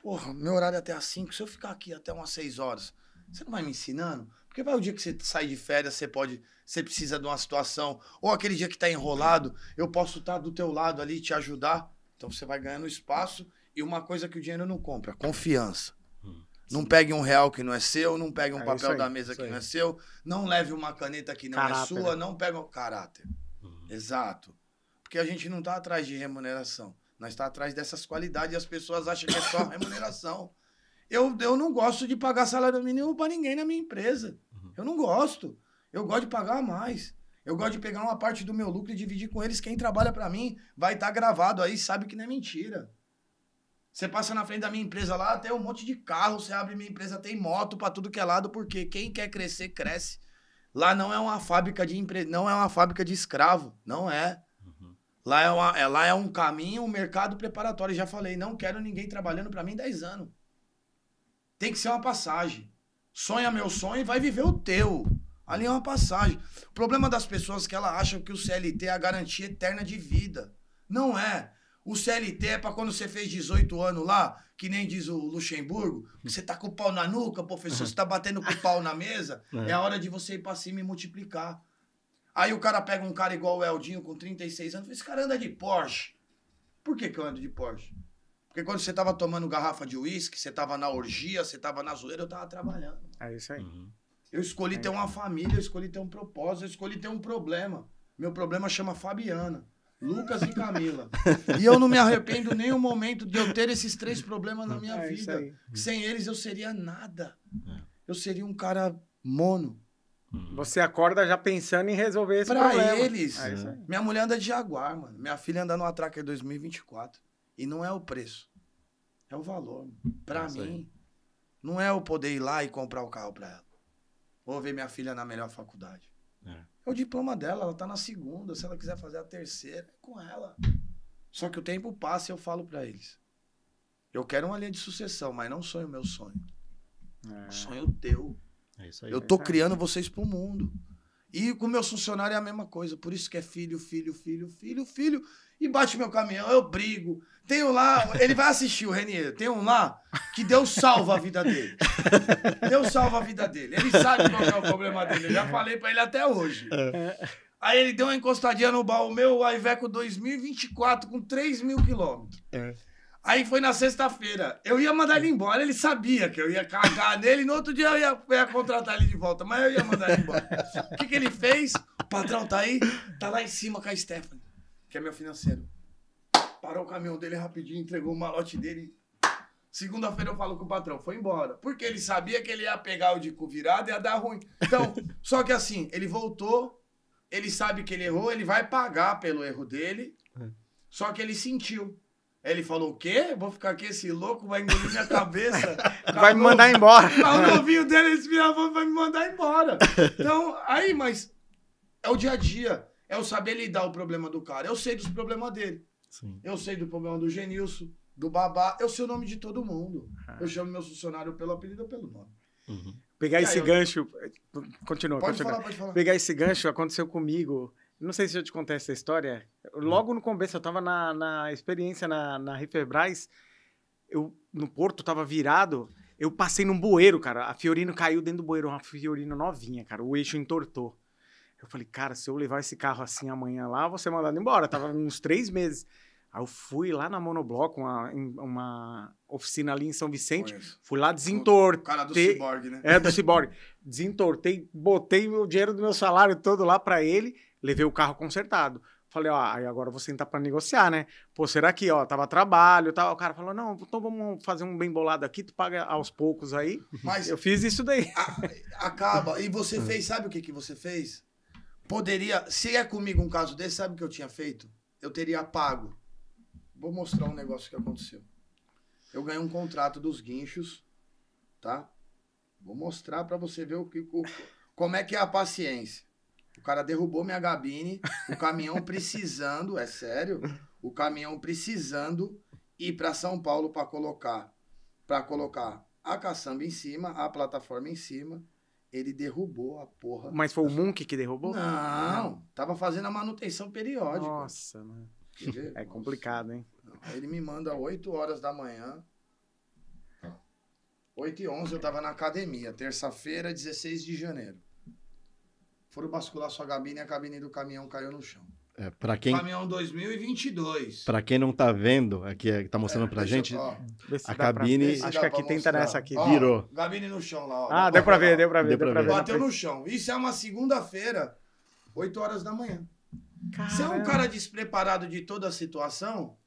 Porra, meu horário é até as 5. Se eu ficar aqui até umas 6 horas, você não vai me ensinando? Porque vai o dia que você sai de férias, você pode, você precisa de uma situação, ou aquele dia que tá enrolado, eu posso estar tá do teu lado ali te ajudar. Então você vai ganhando espaço e uma coisa que o dinheiro não compra, confiança. Não pegue um real que não é seu, não pegue um é papel aí, da mesa que não é seu, não leve uma caneta que não é Caráter. é sua, não pegue um caráter. Uhum. Exato. Porque a gente não está atrás de remuneração. Nós está atrás dessas qualidades e as pessoas acham que é só remuneração. Eu, eu não gosto de pagar salário mínimo para ninguém na minha empresa. Uhum. Eu não gosto. Eu gosto de pagar mais. Eu gosto de pegar uma parte do meu lucro e dividir com eles. Quem trabalha para mim vai estar tá gravado aí, sabe que não é mentira. Você passa na frente da minha empresa lá, tem um monte de carro, você abre minha empresa, tem moto para tudo que é lado, porque quem quer crescer, cresce. Lá não é uma fábrica de empre... não é uma fábrica de escravo, não é. Uhum. Lá, é, uma... é, lá é um caminho, um mercado preparatório. Já falei, não quero ninguém trabalhando para mim 10 anos. Tem que ser uma passagem. Sonha meu sonho e vai viver o teu. Ali é uma passagem. O problema das pessoas é que elas acham que o CLT é a garantia eterna de vida. Não é. O CLT é para quando você fez 18 anos lá, que nem diz o Luxemburgo, você tá com o pau na nuca, professor, você tá batendo com o pau na mesa, é. é a hora de você ir para cima e multiplicar. Aí o cara pega um cara igual o Eldinho com 36 anos, esse cara anda de Porsche. Por que, que eu ando de Porsche? Porque quando você tava tomando garrafa de uísque, você tava na orgia, você tava na zoeira, eu tava trabalhando. É isso aí. Uhum. Eu escolhi é ter uma família, eu escolhi ter um propósito, eu escolhi ter um problema. Meu problema chama Fabiana. Lucas e Camila. e eu não me arrependo nem um momento de eu ter esses três problemas na minha é, vida. Sem eles eu seria nada. É. Eu seria um cara mono. Hum. Você acorda já pensando em resolver esse pra problema. Pra eles. É minha mulher anda de Jaguar, mano. Minha filha anda no Atraca 2024. E não é o preço. É o valor. Pra é mim, não é eu poder ir lá e comprar o carro pra ela. Ou ver minha filha na melhor faculdade. É. É o diploma dela, ela tá na segunda. Se ela quiser fazer a terceira, é com ela. Só que o tempo passa e eu falo para eles. Eu quero uma linha de sucessão, mas não sonho meu sonho. É. Sonho teu. É isso aí. Eu tô é criando vocês pro mundo. E com meus funcionários é a mesma coisa. Por isso que é filho, filho, filho, filho, filho e bate meu caminhão, eu brigo. Tem um lá, ele vai assistir o Renier, tem um lá que Deus salva a vida dele. Deus salva a vida dele. Ele sabe qual é o problema dele. Eu já falei para ele até hoje. É. Aí ele deu uma encostadinha no baú meu, o Iveco 2024 com 3 mil quilômetros. É. Aí foi na sexta-feira. Eu ia mandar ele embora, ele sabia que eu ia cagar nele, no outro dia eu ia, ia contratar ele de volta, mas eu ia mandar ele embora. O que, que ele fez? O patrão tá aí? Tá lá em cima com a Stephanie que é meu financeiro. Parou o caminhão dele rapidinho, entregou o malote dele. Segunda-feira eu falo com o patrão, foi embora. Porque ele sabia que ele ia pegar o de cu virado e ia dar ruim. Então, só que assim, ele voltou, ele sabe que ele errou, ele vai pagar pelo erro dele. É. Só que ele sentiu. Ele falou: o quê? Vou ficar aqui, esse louco vai engolir minha cabeça. vai me mandar embora. O tá é. novinho dele, esse filho vai me mandar embora. Então, aí, mas é o dia a dia é o saber lidar o problema do cara. Eu sei dos problemas dele. Sim. Eu sei do problema do Genilson, do Babá. Eu sei o nome de todo mundo. Uhum. Eu chamo meu funcionário pelo apelido ou pelo nome. Uhum. Pegar esse eu... gancho. Continua, pode continua. Falar, pode falar. Pegar esse gancho aconteceu comigo. Não sei se eu te contei essa história. Logo no começo, eu estava na, na experiência na, na Riferbras. Eu, no Porto, estava virado. Eu passei num bueiro, cara. A Fiorino caiu dentro do bueiro, uma Fiorino novinha, cara. O eixo entortou. Eu falei, cara, se eu levar esse carro assim amanhã lá, eu vou ser mandado embora. tava uns três meses. Aí eu fui lá na Monobloco, uma, uma oficina ali em São Vicente. Conheço. Fui lá, desentortei. O cara do Cyborg, né? É, do Cyborg. Desentortei, botei o dinheiro do meu salário todo lá para ele, levei o carro consertado. Falei, ó, aí agora eu vou sentar para negociar, né? Pô, será que, ó, tava trabalho tal. O cara falou, não, então vamos fazer um bem bolado aqui, tu paga aos poucos aí. Mas eu fiz isso daí. A, acaba. E você fez, sabe o que, que você fez? Poderia, se é comigo um caso desse, sabe o que eu tinha feito? Eu teria pago. Vou mostrar um negócio que aconteceu. Eu ganhei um contrato dos guinchos, tá? Vou mostrar para você ver o que o, como é que é a paciência. O cara derrubou minha gabine, o caminhão precisando, é sério? O caminhão precisando ir para São Paulo para colocar para colocar a caçamba em cima, a plataforma em cima ele derrubou a porra. Mas foi o Munk que derrubou? Não, não, tava fazendo a manutenção periódica. Nossa, mano. É complicado, hein? Ele me manda 8 horas da manhã. 8 e 11 eu tava na academia, terça-feira, 16 de janeiro. Foram bascular sua cabine e a cabine do caminhão caiu no chão. É, para quem caminhão 2022. Para quem não está vendo, aqui está é, mostrando é, para gente, a cabine, pra... acho que aqui tenta nessa aqui, ó, virou. Cabine no chão lá, ó, Ah, deu para ver, deu para ver, deu, deu para ver. ver. Bateu no chão. Isso é uma segunda-feira, 8 horas da manhã. Caramba. Se é um cara despreparado de toda a situação,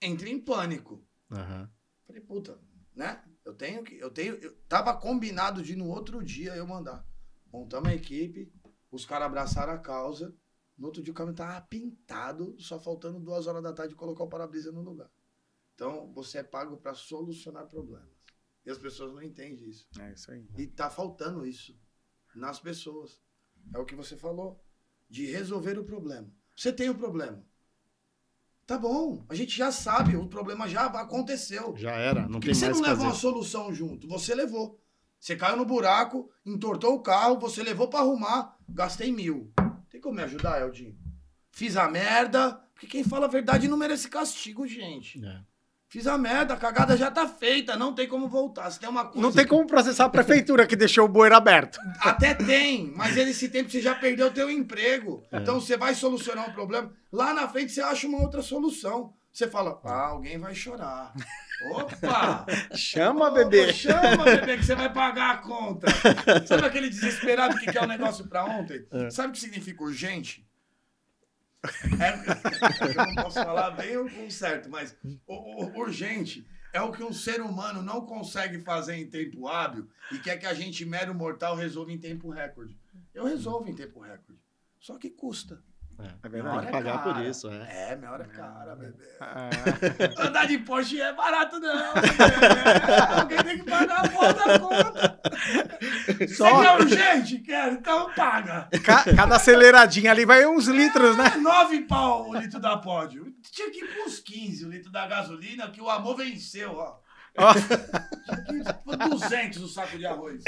entra em pânico. Uhum. Falei, puta, né? Eu tenho que. Eu tenho. Eu tava combinado de no outro dia eu mandar. Montamos a equipe, os caras abraçaram a causa. No outro dia o carro estava pintado, só faltando duas horas da tarde colocar o para-brisa no lugar. Então, você é pago para solucionar problemas. E as pessoas não entendem isso. É isso aí. E tá faltando isso nas pessoas. É o que você falou. De resolver o problema. Você tem o um problema. Tá bom, a gente já sabe, o problema já aconteceu. Já era, não Porque tem você não levou uma solução junto, você levou. Você caiu no buraco, entortou o carro, você levou para arrumar, gastei mil. Tem como me ajudar, Eldinho? Fiz a merda, porque quem fala a verdade não merece castigo, gente. É. Fiz a merda, a cagada já tá feita, não tem como voltar. Se tem uma coisa. Não tem como processar a prefeitura que deixou o bueiro aberto. Até tem, mas nesse tempo você já perdeu o teu emprego. É. Então você vai solucionar um problema. Lá na frente você acha uma outra solução. Você fala, ah, alguém vai chorar. Opa! chama, Opa, bebê! Chama, bebê, que você vai pagar a conta. Sabe aquele desesperado que quer o um negócio para ontem? É. Sabe o que significa urgente? É, eu não posso falar bem ou com certo, mas o, o, urgente é o que um ser humano não consegue fazer em tempo hábil e quer que a gente, mero mortal, resolva em tempo recorde. Eu resolvo em tempo recorde. Só que custa. É, é, é pagar cara. por isso, é. É, melhor é cara, é bebê. É. Andar de Porsche é barato, não. Alguém tem que pagar a porra da conta. Só... Você quer é urgente? Quero, então paga. Ca cada aceleradinha ali vai uns litros, né? Nove pau o litro da pódio. Tinha que ir uns 15 o litro da gasolina, que o amor venceu, ó. Oh. Tipo, 200 no saco de arroz.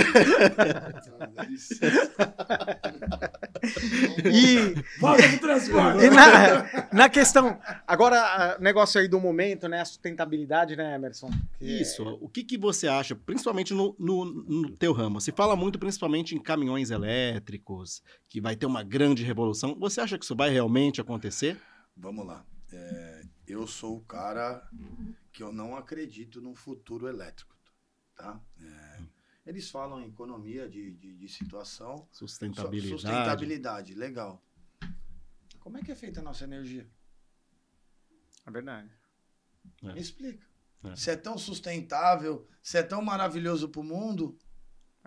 e, Volta pro transporte. E na, na questão, agora, negócio aí do momento, né? A sustentabilidade, né, Emerson? Que é Isso. É... O que, que você acha, principalmente no, no, no teu ramo? Se fala muito, principalmente, em caminhões elétricos, que vai ter uma grande revolução. Você acha que isso vai realmente acontecer? Vamos lá. É, eu sou o cara que eu não acredito num futuro elétrico. Tá? É, eles falam em economia de, de, de situação. Sustentabilidade. Sustentabilidade, legal. Como é que é feita a nossa energia? É verdade. É. Me explica. É. Se é tão sustentável, se é tão maravilhoso para o mundo,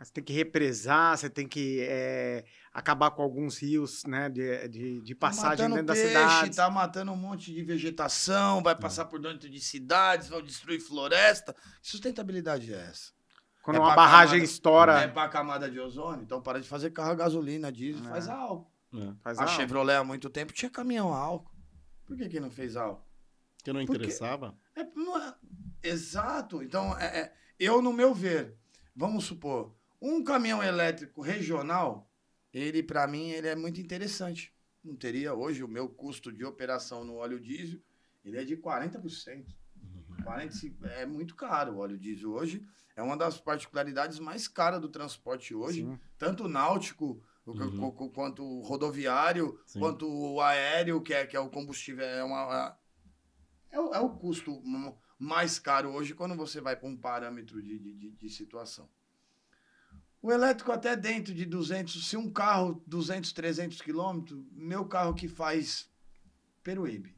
você tem que represar, você tem que é, acabar com alguns rios né, de, de, de tá passagem tá dentro peixe, da cidade. Tá matando um monte de vegetação, vai é. passar por dentro de cidades, vai destruir floresta. Que sustentabilidade é essa? Quando é uma barragem camada, estoura. É para a camada de ozônio, então para de fazer carro a gasolina, diesel, é. faz álcool. É. Faz a, álcool. Chevrolet há muito tempo tinha caminhão a álcool. Por que, que não fez álcool? Porque é, não interessava? Porque... Não exato. Então, eu, no meu ver, vamos supor um caminhão elétrico regional, ele para mim ele é muito interessante. Não teria hoje o meu custo de operação no óleo diesel, ele é de 40%. 40 uhum. é muito caro o óleo diesel hoje. É uma das particularidades mais caras do transporte hoje, Sim. tanto náutico uhum. quanto rodoviário, Sim. quanto o aéreo, que é, que é o combustível, é uma. É, é o é custo mais caro hoje quando você vai para um parâmetro de, de, de situação. O elétrico até dentro de 200, se um carro 200, 300 quilômetros, meu carro que faz Peruíbe,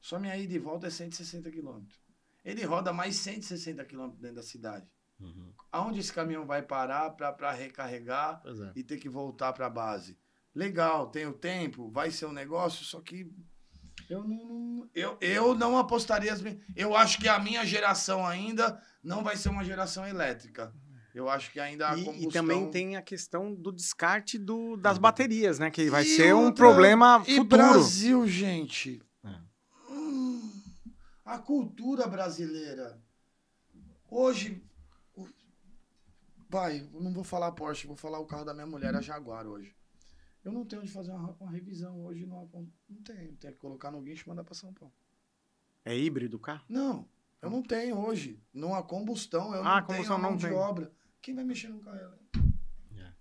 só minha ida e volta é 160 quilômetros. Ele roda mais 160 quilômetros dentro da cidade. Uhum. Aonde esse caminhão vai parar para recarregar é. e ter que voltar para a base? Legal, tem o tempo, vai ser um negócio, só que eu não, eu, eu não apostaria. As, eu acho que a minha geração ainda não vai ser uma geração elétrica. Eu acho que ainda há combustão... E, e também tem a questão do descarte do, das uhum. baterias, né? Que vai e ser um problema futuro. E Brasil, gente. É. Hum, a cultura brasileira. Hoje... Vai, não vou falar Porsche, vou falar o carro da minha mulher, a Jaguar, hoje. Eu não tenho onde fazer uma, uma revisão hoje. Não, não tenho. Tenho que colocar no guincho e mandar para São Paulo. É híbrido o carro? Não. Eu não tenho hoje. Não há combustão. Eu ah, não combustão tenho não mão tem. de obra. Quem vai mexer num carro elétrico? Yeah.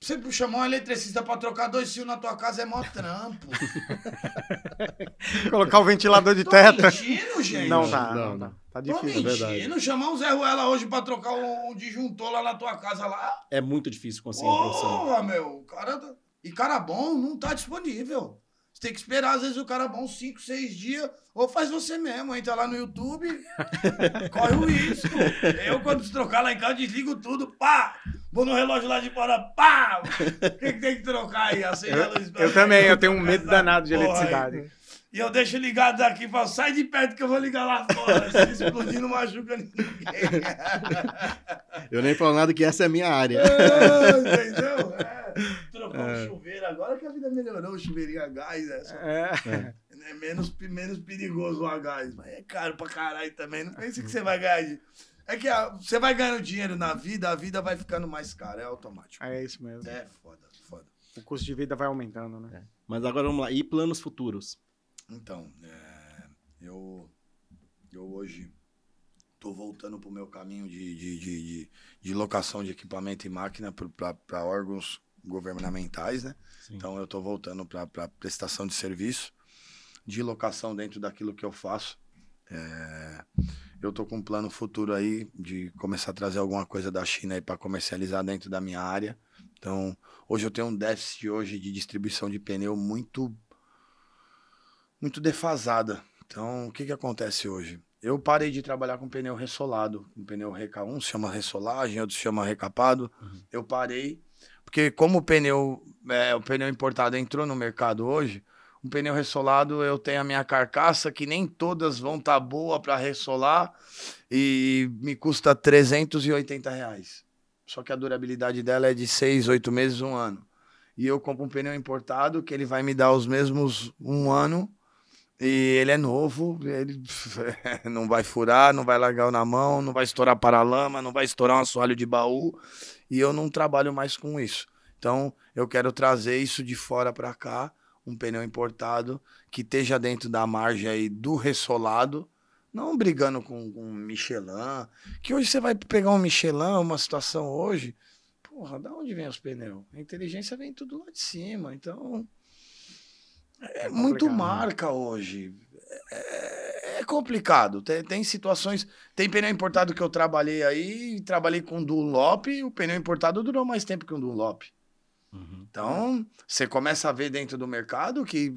Você chamar um eletricista pra trocar dois fios na tua casa é mó trampo. Colocar o um ventilador de Tô teto. mentindo, gente. Não dá, não, dá. Tá difícil, Tô é mentindo. É verdade. Chamar um Zé Ruela hoje pra trocar um, disjuntor lá na tua casa lá. É muito difícil conseguir Porra, meu. Cara, tá- e cara bom não tá disponível. Você tem que esperar, às vezes, o cara bom uns 5, 6 dias, ou faz você mesmo, entra lá no YouTube, corre o risco. Eu, quando se trocar lá em casa, desligo tudo, pá! Vou no relógio lá de fora, pá! O que, que tem que trocar aí? Acende a luz Eu, eu também, eu tenho um medo danado de eletricidade. Aí. E eu deixo ligado daqui e falo, sai de perto que eu vou ligar lá fora. Se explodir, não machuca ninguém. eu nem falo nada que essa é a minha área. É, entendeu? É. Trocar é. um chuveiro agora que a vida melhorou, o chuveirinho a gás. É, só... é. é. menos, menos perigoso o a gás, mas é caro pra caralho também. Não pense que você vai ganhar. É que a, você vai ganhando dinheiro na vida, a vida vai ficando mais cara, é automático. É isso mesmo. É foda, foda. O custo de vida vai aumentando, né? É. Mas agora vamos lá. E planos futuros? Então, é, eu, eu hoje estou voltando para o meu caminho de, de, de, de, de locação de equipamento e máquina para órgãos governamentais, né? Sim. Então eu estou voltando para prestação de serviço, de locação dentro daquilo que eu faço. É... eu estou com um plano futuro aí de começar a trazer alguma coisa da China aí para comercializar dentro da minha área. Então, hoje eu tenho um déficit hoje de distribuição de pneu muito muito defasada. Então, o que, que acontece hoje? Eu parei de trabalhar com pneu ressolado. Um pneu reca um se chama ressolagem, outro se chama recapado. Uhum. Eu parei, porque como o pneu, é, o pneu importado entrou no mercado hoje, um pneu ressolado eu tenho a minha carcaça, que nem todas vão estar tá boa para ressolar, e me custa 380 reais. Só que a durabilidade dela é de 6, 8 meses, um ano. E eu compro um pneu importado que ele vai me dar os mesmos um ano e ele é novo, ele não vai furar, não vai largar na mão, não vai estourar paralama, não vai estourar um assoalho de baú. E eu não trabalho mais com isso. Então, eu quero trazer isso de fora para cá, um pneu importado que esteja dentro da margem aí do ressolado, não brigando com, com Michelin, que hoje você vai pegar um Michelin, uma situação hoje, porra, da onde vem os pneus? A inteligência vem tudo lá de cima, então é, é muito né? marca hoje. É, é, é complicado. Tem, tem, situações. Tem pneu importado que eu trabalhei aí, trabalhei com Dunlop, o pneu importado durou mais tempo que um Dunlop. Uhum. Então, você começa a ver dentro do mercado que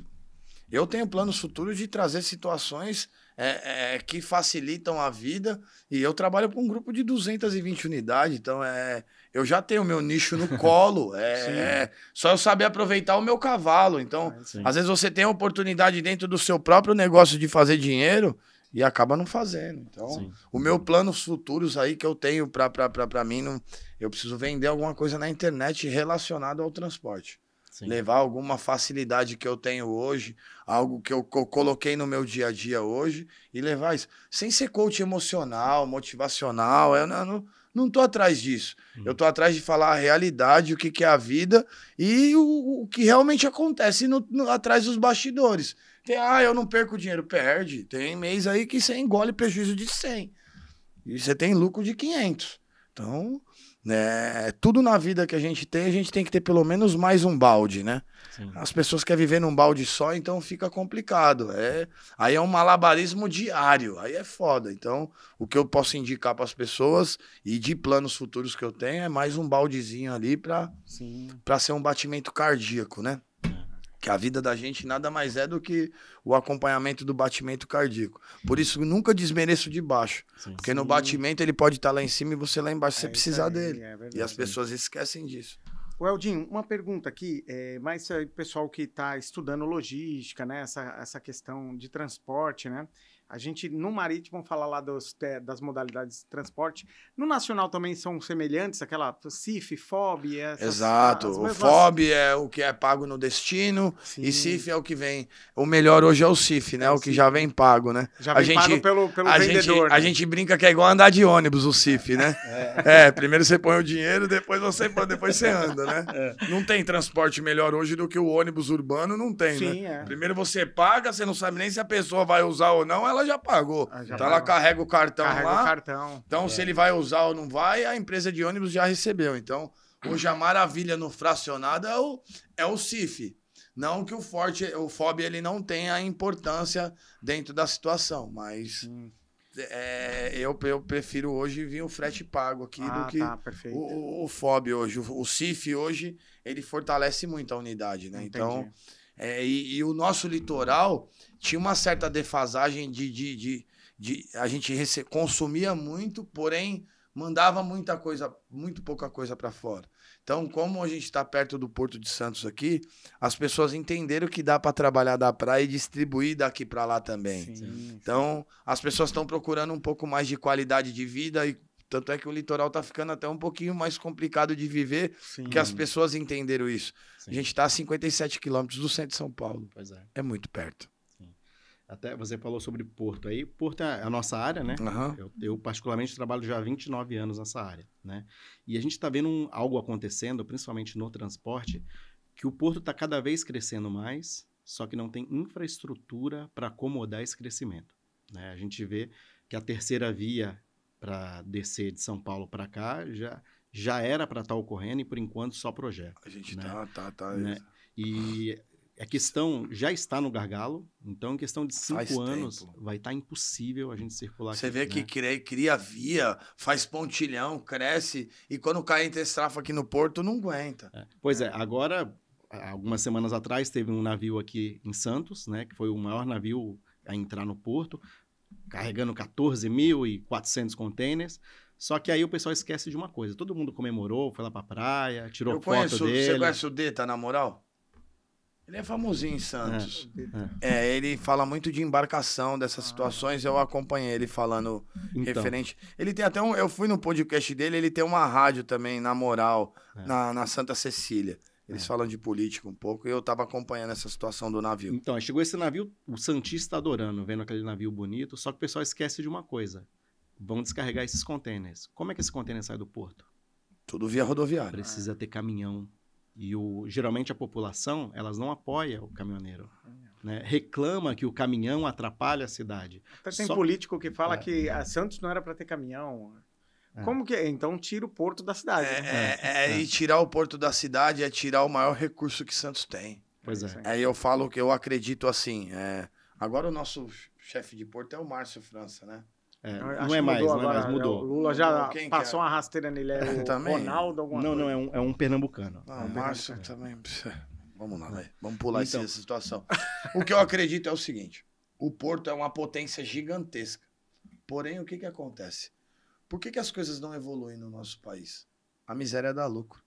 eu tenho planos futuros de trazer situações é, é, que facilitam a vida. E eu trabalho com um grupo de 220 unidades, então é, eu já tenho meu nicho no colo. É, é, só eu saber aproveitar o meu cavalo. Então, ah, às vezes você tem a oportunidade dentro do seu próprio negócio de fazer dinheiro e acaba não fazendo. Então, Sim. o meu planos futuros aí que eu tenho para mim, não, eu preciso vender alguma coisa na internet relacionada ao transporte. Sim. Levar alguma facilidade que eu tenho hoje, algo que eu co coloquei no meu dia a dia hoje, e levar isso. Sem ser coach emocional, motivacional, eu não, eu não não estou atrás disso. Uhum. Eu estou atrás de falar a realidade, o que, que é a vida e o, o que realmente acontece no, no, atrás dos bastidores. Tem, ah, eu não perco dinheiro. Perde. Tem mês aí que você engole prejuízo de 100. E você tem lucro de 500. Então, né? É, tudo na vida que a gente tem, a gente tem que ter pelo menos mais um balde, né? Sim. As pessoas querem viver num balde só, então fica complicado. É, aí é um malabarismo diário, aí é foda. Então, o que eu posso indicar para as pessoas e de planos futuros que eu tenho é mais um baldezinho ali para ser um batimento cardíaco, né? Que a vida da gente nada mais é do que o acompanhamento do batimento cardíaco. Por uhum. isso, nunca desmereço de baixo. Sim, porque sim. no batimento ele pode estar tá lá em cima e você lá embaixo, é, você precisar dele. É verdade, e as pessoas esquecem disso. O Eldinho, uma pergunta aqui, é, mas o pessoal que está estudando logística, né, essa, essa questão de transporte, né? A gente, no marítimo, fala lá dos, das modalidades de transporte. No nacional também são semelhantes, aquela CIF, FOB. Essas, Exato. As, o FOB é o que é pago no destino Sim. e CIF é o que vem. O melhor hoje é o CIF, né? É o, o que já vem pago, né? Já vem a gente, pago pelo, pelo a vendedor. Gente, né? A gente brinca que é igual andar de ônibus o CIF, né? É, é primeiro você põe o dinheiro, depois você, depois você anda, né? É. Não tem transporte melhor hoje do que o ônibus urbano, não tem, né? Sim, né? Primeiro você paga, você não sabe nem se a pessoa vai usar ou não, ela ela já pagou. Ah, já então pagou. ela carrega o cartão carrega lá. O cartão. Então, é. se ele vai usar ou não vai, a empresa de ônibus já recebeu. Então, hoje a maravilha no fracionado é o, é o CIF. Não que o forte, o FOB, ele não tenha importância dentro da situação, mas é, eu, eu prefiro hoje vir o frete pago aqui ah, do que tá, o, o, FOB hoje. O, o CIF hoje, ele fortalece muito a unidade, né? Entendi. Então, é, e, e o nosso litoral tinha uma certa defasagem de, de, de, de a gente rece... consumia muito, porém mandava muita coisa, muito pouca coisa para fora. Então, como a gente está perto do Porto de Santos aqui, as pessoas entenderam que dá para trabalhar da praia e distribuir daqui para lá também. Sim, sim. Então, as pessoas estão procurando um pouco mais de qualidade de vida e tanto é que o litoral está ficando até um pouquinho mais complicado de viver, que as pessoas entenderam isso. Sim. A gente está a 57 quilômetros do centro de São Paulo. É. é. muito perto. Até você falou sobre Porto aí. Porto é a é nossa área, né? Uhum. Eu, eu, particularmente, trabalho já há 29 anos nessa área, né? E a gente está vendo um, algo acontecendo, principalmente no transporte, que o Porto está cada vez crescendo mais, só que não tem infraestrutura para acomodar esse crescimento. Né? A gente vê que a terceira via para descer de São Paulo para cá já, já era para estar tá ocorrendo e, por enquanto, só projeto. A gente né? tá, tá, tá. Né? E a questão já está no gargalo, então em questão de cinco faz anos tempo. vai estar tá impossível a gente circular. Você aqui, vê né? que cria, cria, via, faz pontilhão, cresce, e quando cai entre estrafa aqui no porto, não aguenta. É. Pois é. é, agora, algumas semanas atrás, teve um navio aqui em Santos, né, que foi o maior navio a entrar no porto, carregando 14.400 contêineres. Só que aí o pessoal esquece de uma coisa. Todo mundo comemorou, foi lá pra praia, tirou Eu foto conheço, dele. Você conhece o D, tá na moral? Ele é famosinho em Santos. É, é. é, ele fala muito de embarcação, dessas ah. situações. Eu acompanhei ele falando então. referente. Ele tem até um. Eu fui no podcast dele, ele tem uma rádio também, na moral, é. na, na Santa Cecília. Eles é. falam de política um pouco e eu estava acompanhando essa situação do navio. Então, chegou esse navio, o Santista tá adorando, vendo aquele navio bonito, só que o pessoal esquece de uma coisa. Vão descarregar esses contêineres. Como é que esse contêiner sai do porto? Tudo via rodoviária. Precisa ter caminhão, e o, geralmente a população, elas não apoia o caminhoneiro. Né? Reclama que o caminhão atrapalha a cidade. Até tem Só... político que fala é, que a ah, Santos não era para ter caminhão. É. Como que é? Então tira o porto da cidade. É, né? É, é, é, E tirar o porto da cidade é tirar o maior recurso que Santos tem. Pois é. Aí eu falo que eu acredito assim. Agora o nosso chefe de porto é o Márcio França, né? É, é não é mais, não é mais, mudou. O Lula já Quem passou quer? É? uma rasteira nele, é, é o também? Ronaldo alguma Não, coisa. não, é um, é um pernambucano. Ah, é um Márcio também. Vamos lá, né? vamos pular então. essa situação. o que eu acredito é o seguinte: o Porto é uma potência gigantesca. Porém, o que, que acontece? Por que, que as coisas não evoluem no nosso país? A miséria dá lucro.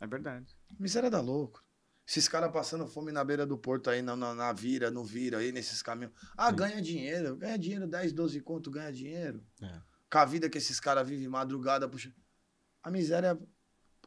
É verdade. Miséria dá lucro. Esses caras passando fome na beira do porto aí, na, na, na vira, no vira, aí nesses caminhos. Ah, Sim. ganha dinheiro. Ganha dinheiro, 10, 12 conto, ganha dinheiro. É. Com a vida que esses caras vivem, madrugada, puxa. A miséria,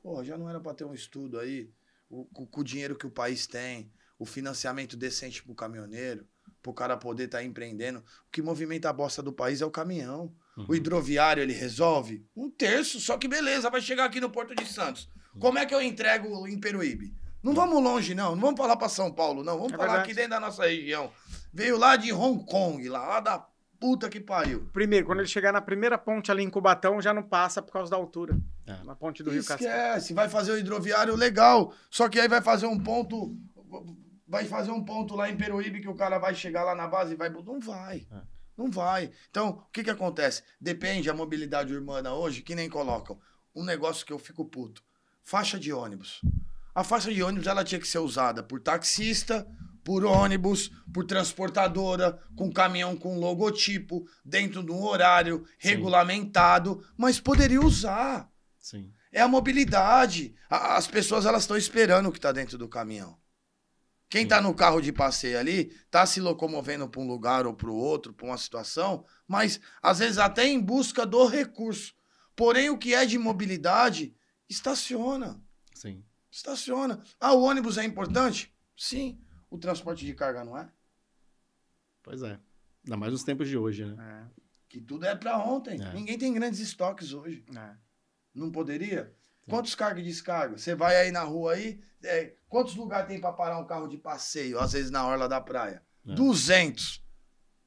porra, já não era pra ter um estudo aí. O, com, com, o dinheiro que o país tem, o financiamento decente pro caminhoneiro, pro cara poder estar tá empreendendo. O que movimenta a bosta do país é o caminhão. Uhum. O hidroviário, ele resolve? Um terço, só que beleza, vai chegar aqui no Porto de Santos. Como é que eu entrego em Peruíbe? Não vamos longe, não. Não vamos falar para São Paulo, não. Vamos é falar verdade. aqui dentro da nossa região. Veio lá de Hong Kong, lá, lá da puta que pariu. Primeiro, quando ele chegar na primeira ponte ali em Cubatão, já não passa por causa da altura. É. Na ponte do Esquece, Rio Cascavel. Esquece, vai fazer o hidroviário legal. Só que aí vai fazer um ponto. Vai fazer um ponto lá em Peruíbe que o cara vai chegar lá na base e vai. Não vai. É. Não vai. Então, o que que acontece? Depende a mobilidade urbana hoje, que nem colocam. Um negócio que eu fico puto. Faixa de ônibus. A faixa de ônibus ela tinha que ser usada por taxista, por ônibus, por transportadora, com caminhão com logotipo, dentro de um horário Sim. regulamentado, mas poderia usar. Sim. É a mobilidade. as pessoas elas estão esperando o que está dentro do caminhão. Quem está no carro de passeio ali está se locomovendo para um lugar ou para o outro, para uma situação, mas às vezes até em busca do recurso. Porém, o que é de mobilidade estaciona. Sim. Estaciona. Ah, o ônibus é importante? Sim. O transporte de carga não é? Pois é. Ainda mais nos tempos de hoje, né? É. Que tudo é para ontem. É. Ninguém tem grandes estoques hoje. É. Não poderia? Sim. Quantos carga e descarga? Você vai aí na rua aí, é, quantos lugares tem para parar um carro de passeio, às vezes na orla da praia? É. 200.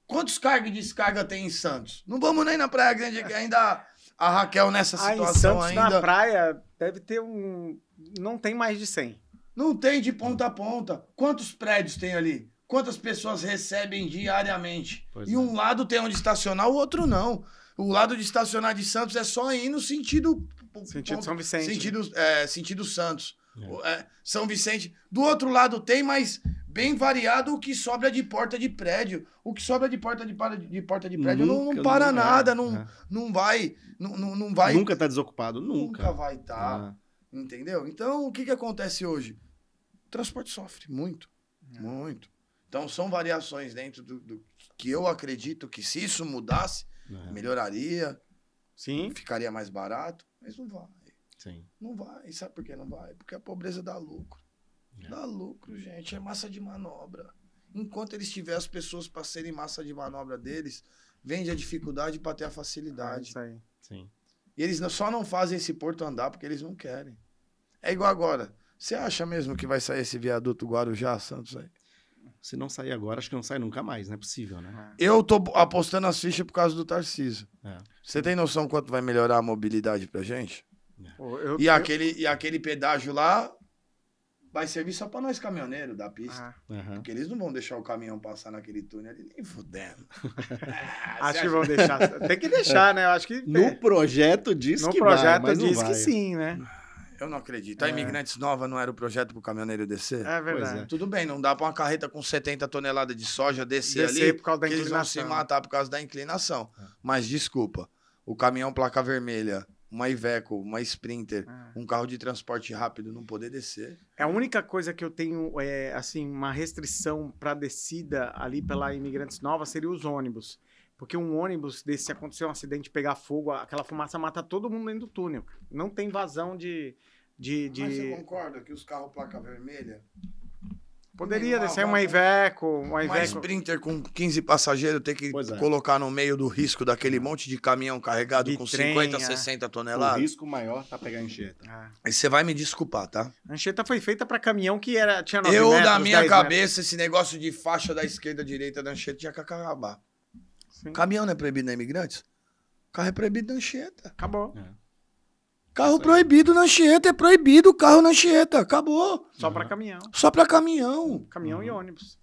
Quantos carga e descarga tem em Santos? Não vamos nem na Praia Grande ainda a Raquel nessa ah, situação em ainda. na praia, deve ter um. Não tem mais de 100. Não tem de ponta a ponta. Quantos prédios tem ali? Quantas pessoas recebem diariamente? Pois e é. um lado tem onde estacionar, o outro não. O lado de estacionar de Santos é só ir no sentido. Sentido ponto, São Vicente. Sentido, né? é, sentido Santos. É. é. São Vicente. Do outro lado tem, mas bem variado o que sobra de porta de prédio. O que sobra de porta de, de, porta de prédio nunca, não, para nada, é, não, é. não vai. Não, não vai. Nunca tá desocupado, nunca. Nunca vai estar. Tá, é. entendeu? Então, o que, que acontece hoje? O transporte sofre muito. Muito. Então, são variações dentro do, do, que eu acredito que se isso mudasse, melhoraria. Sim. Ficaria mais barato, mas não vai. Sim. Não vai. Sabe por que não vai? Porque a pobreza dá lucro. É. Dá lucro, gente. É, é. massa de manobra. Enquanto eles tiverem as pessoas para serem massa de manobra deles, vende a dificuldade para ter a facilidade. É Sim. E eles só não fazem esse porto andar porque eles não querem. É igual agora. Você acha mesmo que vai sair esse viaduto Guarujá Santos aí? Se não sair agora, acho que não sai nunca mais, não é possível, né? É. Eu tô apostando as fichas por causa do Tarcísio. É. Você tem noção quanto vai melhorar a mobilidade pra gente? Eu, e, eu... aquele, e aquele pedágio lá vai servir só para nós caminhoneiros da pista. Ah. Uhum. Porque eles não vão deixar o caminhão passar naquele túnel ali, nem fudendo. ah, acho que vão deixar. Tem que deixar, né? Eu acho que No projeto diz no que projeto vai, diz que sim, né? Ah, eu não acredito. É. A Imigrantes Nova não era o projeto pro caminhoneiro descer? É verdade. É. Tudo bem, não dá para uma carreta com 70 toneladas de soja descer, descer ali, por causa da inclinação. eles vão se matar por causa da inclinação. É. Mas desculpa, o caminhão placa vermelha uma Iveco, uma Sprinter, ah. um carro de transporte rápido não poder descer. É a única coisa que eu tenho, é, assim, uma restrição para descida ali pela Imigrantes Nova seria os ônibus. Porque um ônibus desse, se acontecer um acidente, pegar fogo, aquela fumaça mata todo mundo dentro do túnel. Não tem vazão de... de, de... Mas você concorda que os carros placa vermelha, Poderia ser descer uma Iveco, uma Iveco. Mas Sprinter com 15 passageiros, tem que é. colocar no meio do risco daquele ah. monte de caminhão carregado de com trem, 50, é. 60 toneladas. O risco maior tá pegar a Anchieta. Ah. E você vai me desculpar, tá? A Anchieta foi feita para caminhão que era, tinha 9 Eu, metros, da minha cabeça, metros. esse negócio de faixa da esquerda direita da Anchieta tinha que acabar. Sim. Caminhão não é proibido na Imigrantes? O carro é proibido na Anchieta. Acabou. É. Carro proibido na Anchieta, é proibido o carro na Anchieta, acabou. Só para caminhão. Só para caminhão. Caminhão uhum. e ônibus.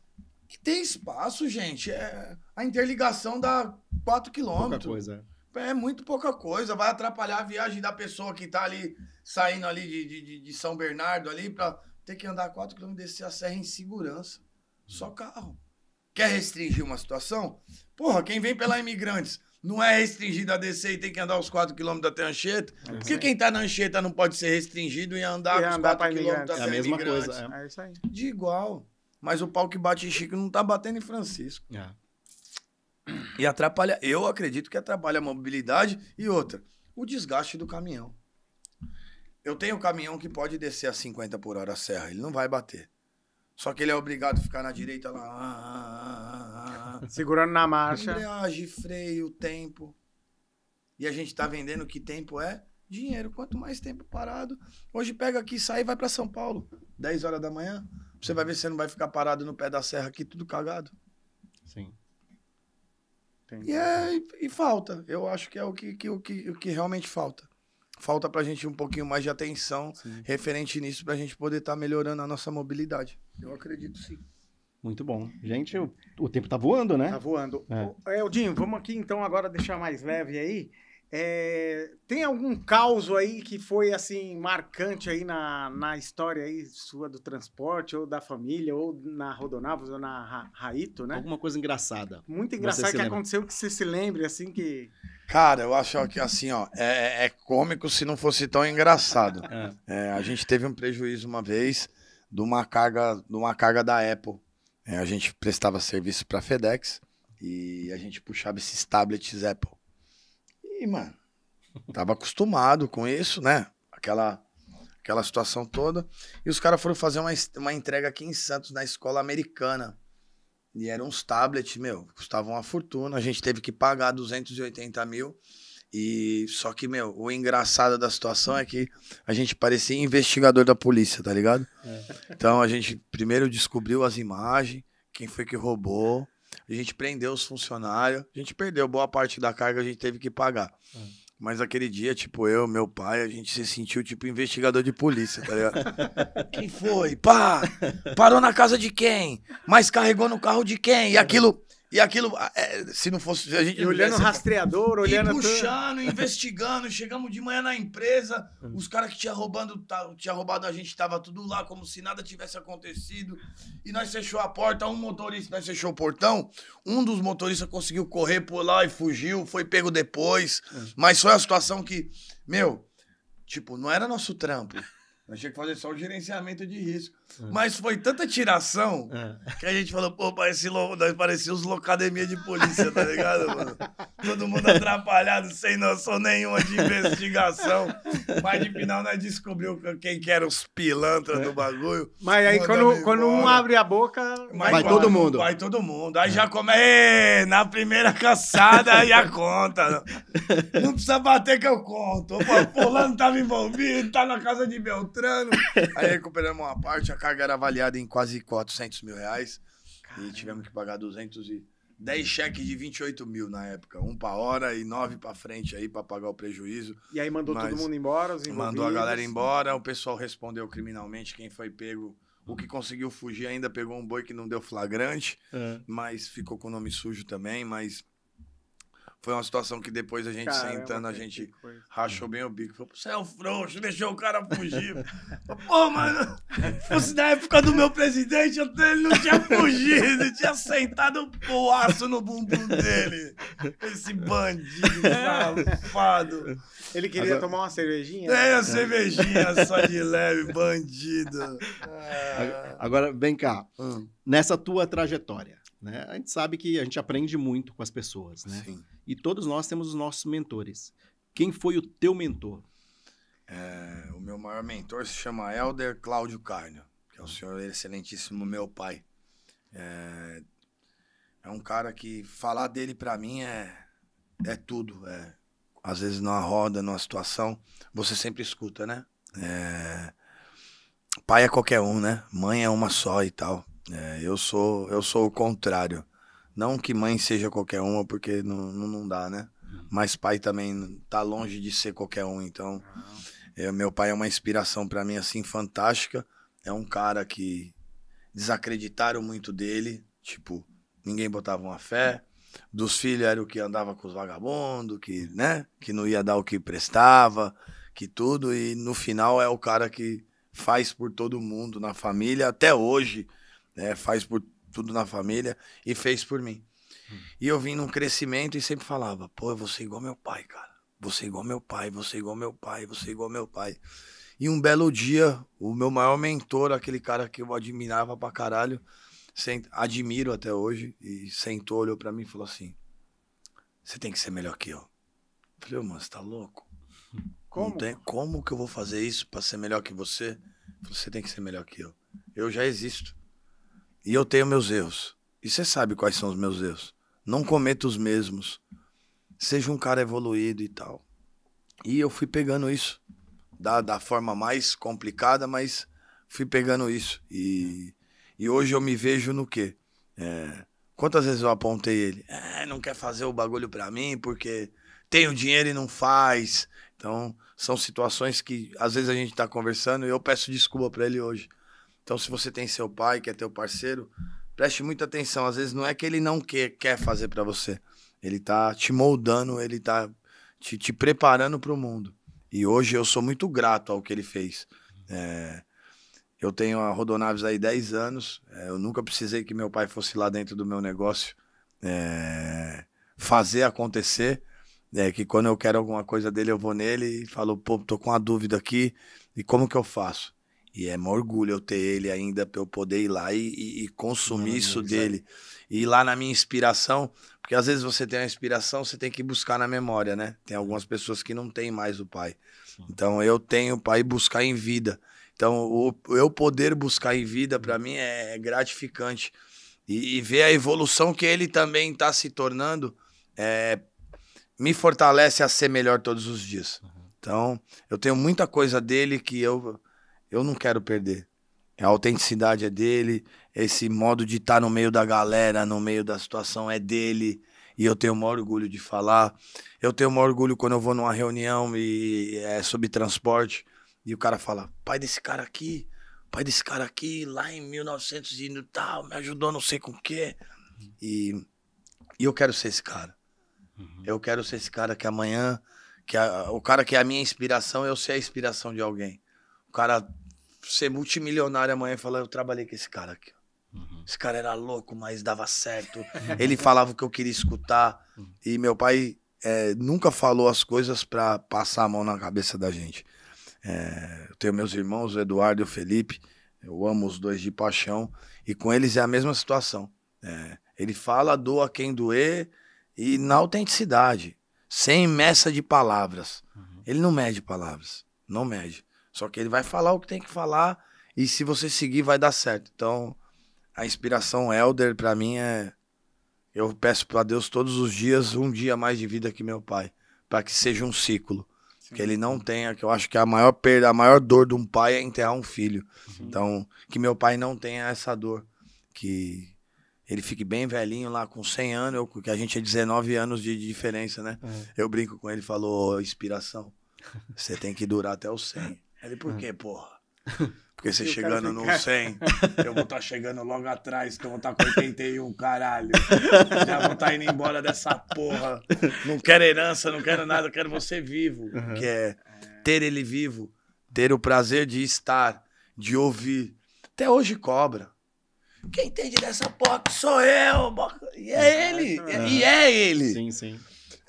E tem espaço, gente. É... A interligação dá 4 quilômetros. Pouca coisa. É. é muito pouca coisa. Vai atrapalhar a viagem da pessoa que tá ali, saindo ali de, de, de São Bernardo ali, para ter que andar 4 quilômetros, descer a serra em segurança. Só carro. Quer restringir uma situação? Porra, quem vem pela imigrantes não é restringido a descer e tem que andar os 4 km até a Anchieta. É porque quem está na Anchieta não pode ser restringido e andar e os 4 km até É a mesma coisa. É. é. isso aí. De igual. Mas o pau que bate em Chico não está batendo em Francisco. É. E atrapalha, eu acredito que atrapalha a mobilidade e outra, o desgaste do caminhão. Eu tenho um caminhão que pode descer a 50 por hora a serra, ele não vai bater. Só que ele é obrigado a ficar na direita lá ah, ah, ah, Segurando na marcha. Embreagem, freio, tempo. E a gente tá vendendo que tempo é dinheiro. Quanto mais tempo parado. Hoje pega aqui, sai e vai para São Paulo. 10 horas da manhã. Você vai ver se você não vai ficar parado no pé da serra aqui, tudo cagado. Sim. E, é, e, e falta. Eu acho que é o que, que, o que, o que realmente falta. Falta para a gente um pouquinho mais de atenção sim. referente nisso para a gente poder estar tá melhorando a nossa mobilidade. Eu acredito sim. Muito bom. Gente, o, o tempo tá voando, né? Tá voando. É. Eldinho, vamos aqui então agora deixar mais leve aí. É, tem algum caos aí que foi assim marcante aí na, na história aí sua do transporte ou da família ou na Rodonavos ou na Raito, né? Alguma coisa engraçada. Muito engraçada que aconteceu que você se lembre assim que Cara, eu acho que assim, ó, é, é, é cômico se não fosse tão engraçado. É. é. a gente teve um prejuízo uma vez de uma carga, de uma carga da Apple é, a gente prestava serviço para FedEx e a gente puxava esses tablets Apple. E, mano, tava acostumado com isso, né? Aquela aquela situação toda. E os caras foram fazer uma, uma entrega aqui em Santos, na escola americana. E eram uns tablets, meu, custavam uma fortuna. A gente teve que pagar 280 mil e só que, meu, o engraçado da situação é que a gente parecia investigador da polícia, tá ligado? É. Então a gente primeiro descobriu as imagens, quem foi que roubou, a gente prendeu os funcionários, a gente perdeu boa parte da carga, a gente teve que pagar. É. Mas aquele dia, tipo, eu, meu pai, a gente se sentiu tipo investigador de polícia, tá ligado? quem foi? Pá! Parou na casa de quem? Mas carregou no carro de quem? E é. aquilo e aquilo, é, se não fosse. A gente e olhando o rastreador, olhando. E puxando, investigando. Chegamos de manhã na empresa, hum. os caras que tinham roubando, tinha roubado a gente, tava tudo lá, como se nada tivesse acontecido. E nós fechou a porta, um motorista, nós fechou o portão. Um dos motoristas conseguiu correr por lá e fugiu, foi pego depois. Hum. Mas foi a situação que, meu, tipo, não era nosso trampo. Nós tinha que fazer só o gerenciamento de risco. Hum. Mas foi tanta tiração é. que a gente falou, pô, parecia, parecia os locademia de polícia, tá ligado, mano? Todo mundo atrapalhado, sem noção nenhuma de investigação. Mas de final nós descobriu quem que eram os pilantras do é. bagulho. Mas aí quando, quando um abre a boca, Mas, vai, todo mundo. Vai todo mundo. Aí é. já começa na primeira caçada a conta. Não. não precisa bater que eu conto. O fulano tava envolvido, tá na casa de Beltrano. Aí recuperamos uma parte, carga era avaliada em quase 400 mil reais. Caramba. E tivemos que pagar 210 cheques de 28 mil na época. Um para hora e nove para frente aí para pagar o prejuízo. E aí mandou Mas todo mundo embora? Os mandou a galera embora. O pessoal respondeu criminalmente. Quem foi pego... O que conseguiu fugir ainda pegou um boi que não deu flagrante, é. mas ficou com o nome sujo também. Mas foi uma situação que depois a gente Caramba, sentando, a gente rachou bem o bico. Falou, você é um frouxo, deixou o cara fugir. Pô, mano, fosse na época do meu presidente, ele não tinha fugido, tinha sentado o aço no bumbum dele. Esse bandido é. safado. Ele queria Agora... tomar uma cervejinha? É, uma cervejinha só de leve, bandido. Agora, vem cá. Hum. Nessa tua trajetória, né? A gente sabe que a gente aprende muito com as pessoas, né? Sim. E todos nós temos os nossos mentores. Quem foi o teu mentor? É, o meu maior mentor se chama Elder Cláudio Carnio, que é o uhum. senhor excelentíssimo meu pai. É, é um cara que falar dele para mim é, é tudo. É, às vezes numa roda, numa situação, você sempre escuta, né? É, pai é qualquer um, né? Mãe é uma só e tal. É, eu sou eu sou o contrário. Não que mãe seja qualquer uma, porque não, não, dá, né? Uhum. Mas pai também tá longe de ser qualquer um. Então, eu, ah. é, meu pai é uma inspiração para mim, assim, fantástica. É um cara que desacreditaram muito dele. Tipo, ninguém botava uma fé. Dos filhos era o que andava com os vagabundos, que, né? Que não ia dar o que prestava, que tudo. E no final é o cara que faz por todo mundo na família até hoje né? Faz por tudo na família e fez por mim. Hum. E eu vim num crescimento e sempre falava: pô, eu vou ser igual meu pai, cara. Vou ser igual meu pai, vou ser igual meu pai, vou ser igual meu pai. E um belo dia, o meu maior mentor, aquele cara que eu admirava pra caralho, admiro até hoje, e sentou, olhou pra mim e falou assim: Você tem que ser melhor que eu. eu falei, mano, você tá louco? Como? tem, como que eu vou fazer isso pra ser melhor que você? você tem que ser melhor que eu. Eu já existo. E eu tenho meus erros. E você sabe quais são os meus erros. Não cometa os mesmos. Seja um cara evoluído e tal. E eu fui pegando isso. Da, da forma mais complicada, mas fui pegando isso. E, e hoje eu me vejo no quê? É, quantas vezes eu apontei ele? É, não quer fazer o bagulho pra mim porque tem o dinheiro e não faz. Então, são situações que às vezes a gente tá conversando e eu peço desculpa para ele hoje. Então, se você tem seu pai, que é teu parceiro, preste muita atenção. Às vezes não é que ele não quer, quer fazer para você. Ele tá te moldando, ele tá te, te preparando para o mundo. E hoje eu sou muito grato ao que ele fez. É, eu tenho a Rodonaves aí 10 anos. É, eu nunca precisei que meu pai fosse lá dentro do meu negócio é, fazer acontecer. É, que quando eu quero alguma coisa dele, eu vou nele e falo, pô, tô com uma dúvida aqui, e como que eu faço? E é um orgulho eu ter ele ainda pra eu poder ir lá e, e, e consumir Não, isso é. dele. E ir lá na minha inspiração, porque às vezes você tem a inspiração, você tem que buscar na memória, né? Tem algumas pessoas que não têm mais o pai. Então eu tenho para ir buscar em vida. Então o, eu poder buscar em vida para uhum. mim é, é gratificante. E, e, ver a evolução que ele também está se tornando é, me fortalece a ser melhor todos os dias. Uhum. Então eu tenho muita coisa dele que eu eu não quero perder. A autenticidade é dele, esse modo de estar tá no meio da galera, no meio da situação é dele. E eu tenho o maior orgulho de falar. Eu tenho o maior orgulho quando eu vou numa reunião e é sobre transporte. E o cara fala, pai desse cara aqui, pai desse cara aqui, lá em 1900 e tal, me ajudou não sei com o quê. E, e eu quero ser esse cara. Uhum. Eu quero ser esse cara que amanhã, que a, o cara que é a minha inspiração, eu ser a inspiração de alguém. O cara ser multimilionário amanhã e falar, eu trabalhei com esse cara aqui. Uhum. Esse cara era louco, mas dava certo. Ele falava o que eu queria escutar. Uhum. E meu pai é, nunca falou as coisas para passar a mão na cabeça da gente. É, eu tenho meus irmãos, o Eduardo e o Felipe. Eu amo os dois de paixão. E com eles é a mesma situação. É, ele fala, doa quem doer e na autenticidade, sem meça de palavras. Uhum. Ele não mede palavras, não mede. Só que ele vai falar o que tem que falar e se você seguir vai dar certo. Então, a inspiração Elder para mim é eu peço para Deus todos os dias um dia mais de vida que meu pai, para que seja um ciclo. Sim. Que ele não tenha, que eu acho que a maior perda, a maior dor de um pai é enterrar um filho. Uhum. Então, que meu pai não tenha essa dor. Que ele fique bem velhinho lá com 100 anos, eu, que a gente é 19 anos de, de diferença, né? É. Eu brinco com ele, falou, inspiração, você tem que durar até os 100. Ele, por ah. quê, porra? Porque você chegando no 100, eu vou estar tá chegando logo atrás, que eu vou estar tá com 81, caralho. Já vou estar tá indo embora dessa porra. Não quero herança, não quero nada, eu quero você vivo. Uhum. Que é ter ele vivo, ter o prazer de estar, de ouvir. Até hoje cobra. Quem entende dessa porra que sou eu, e é ele, e é ele. Sim, sim.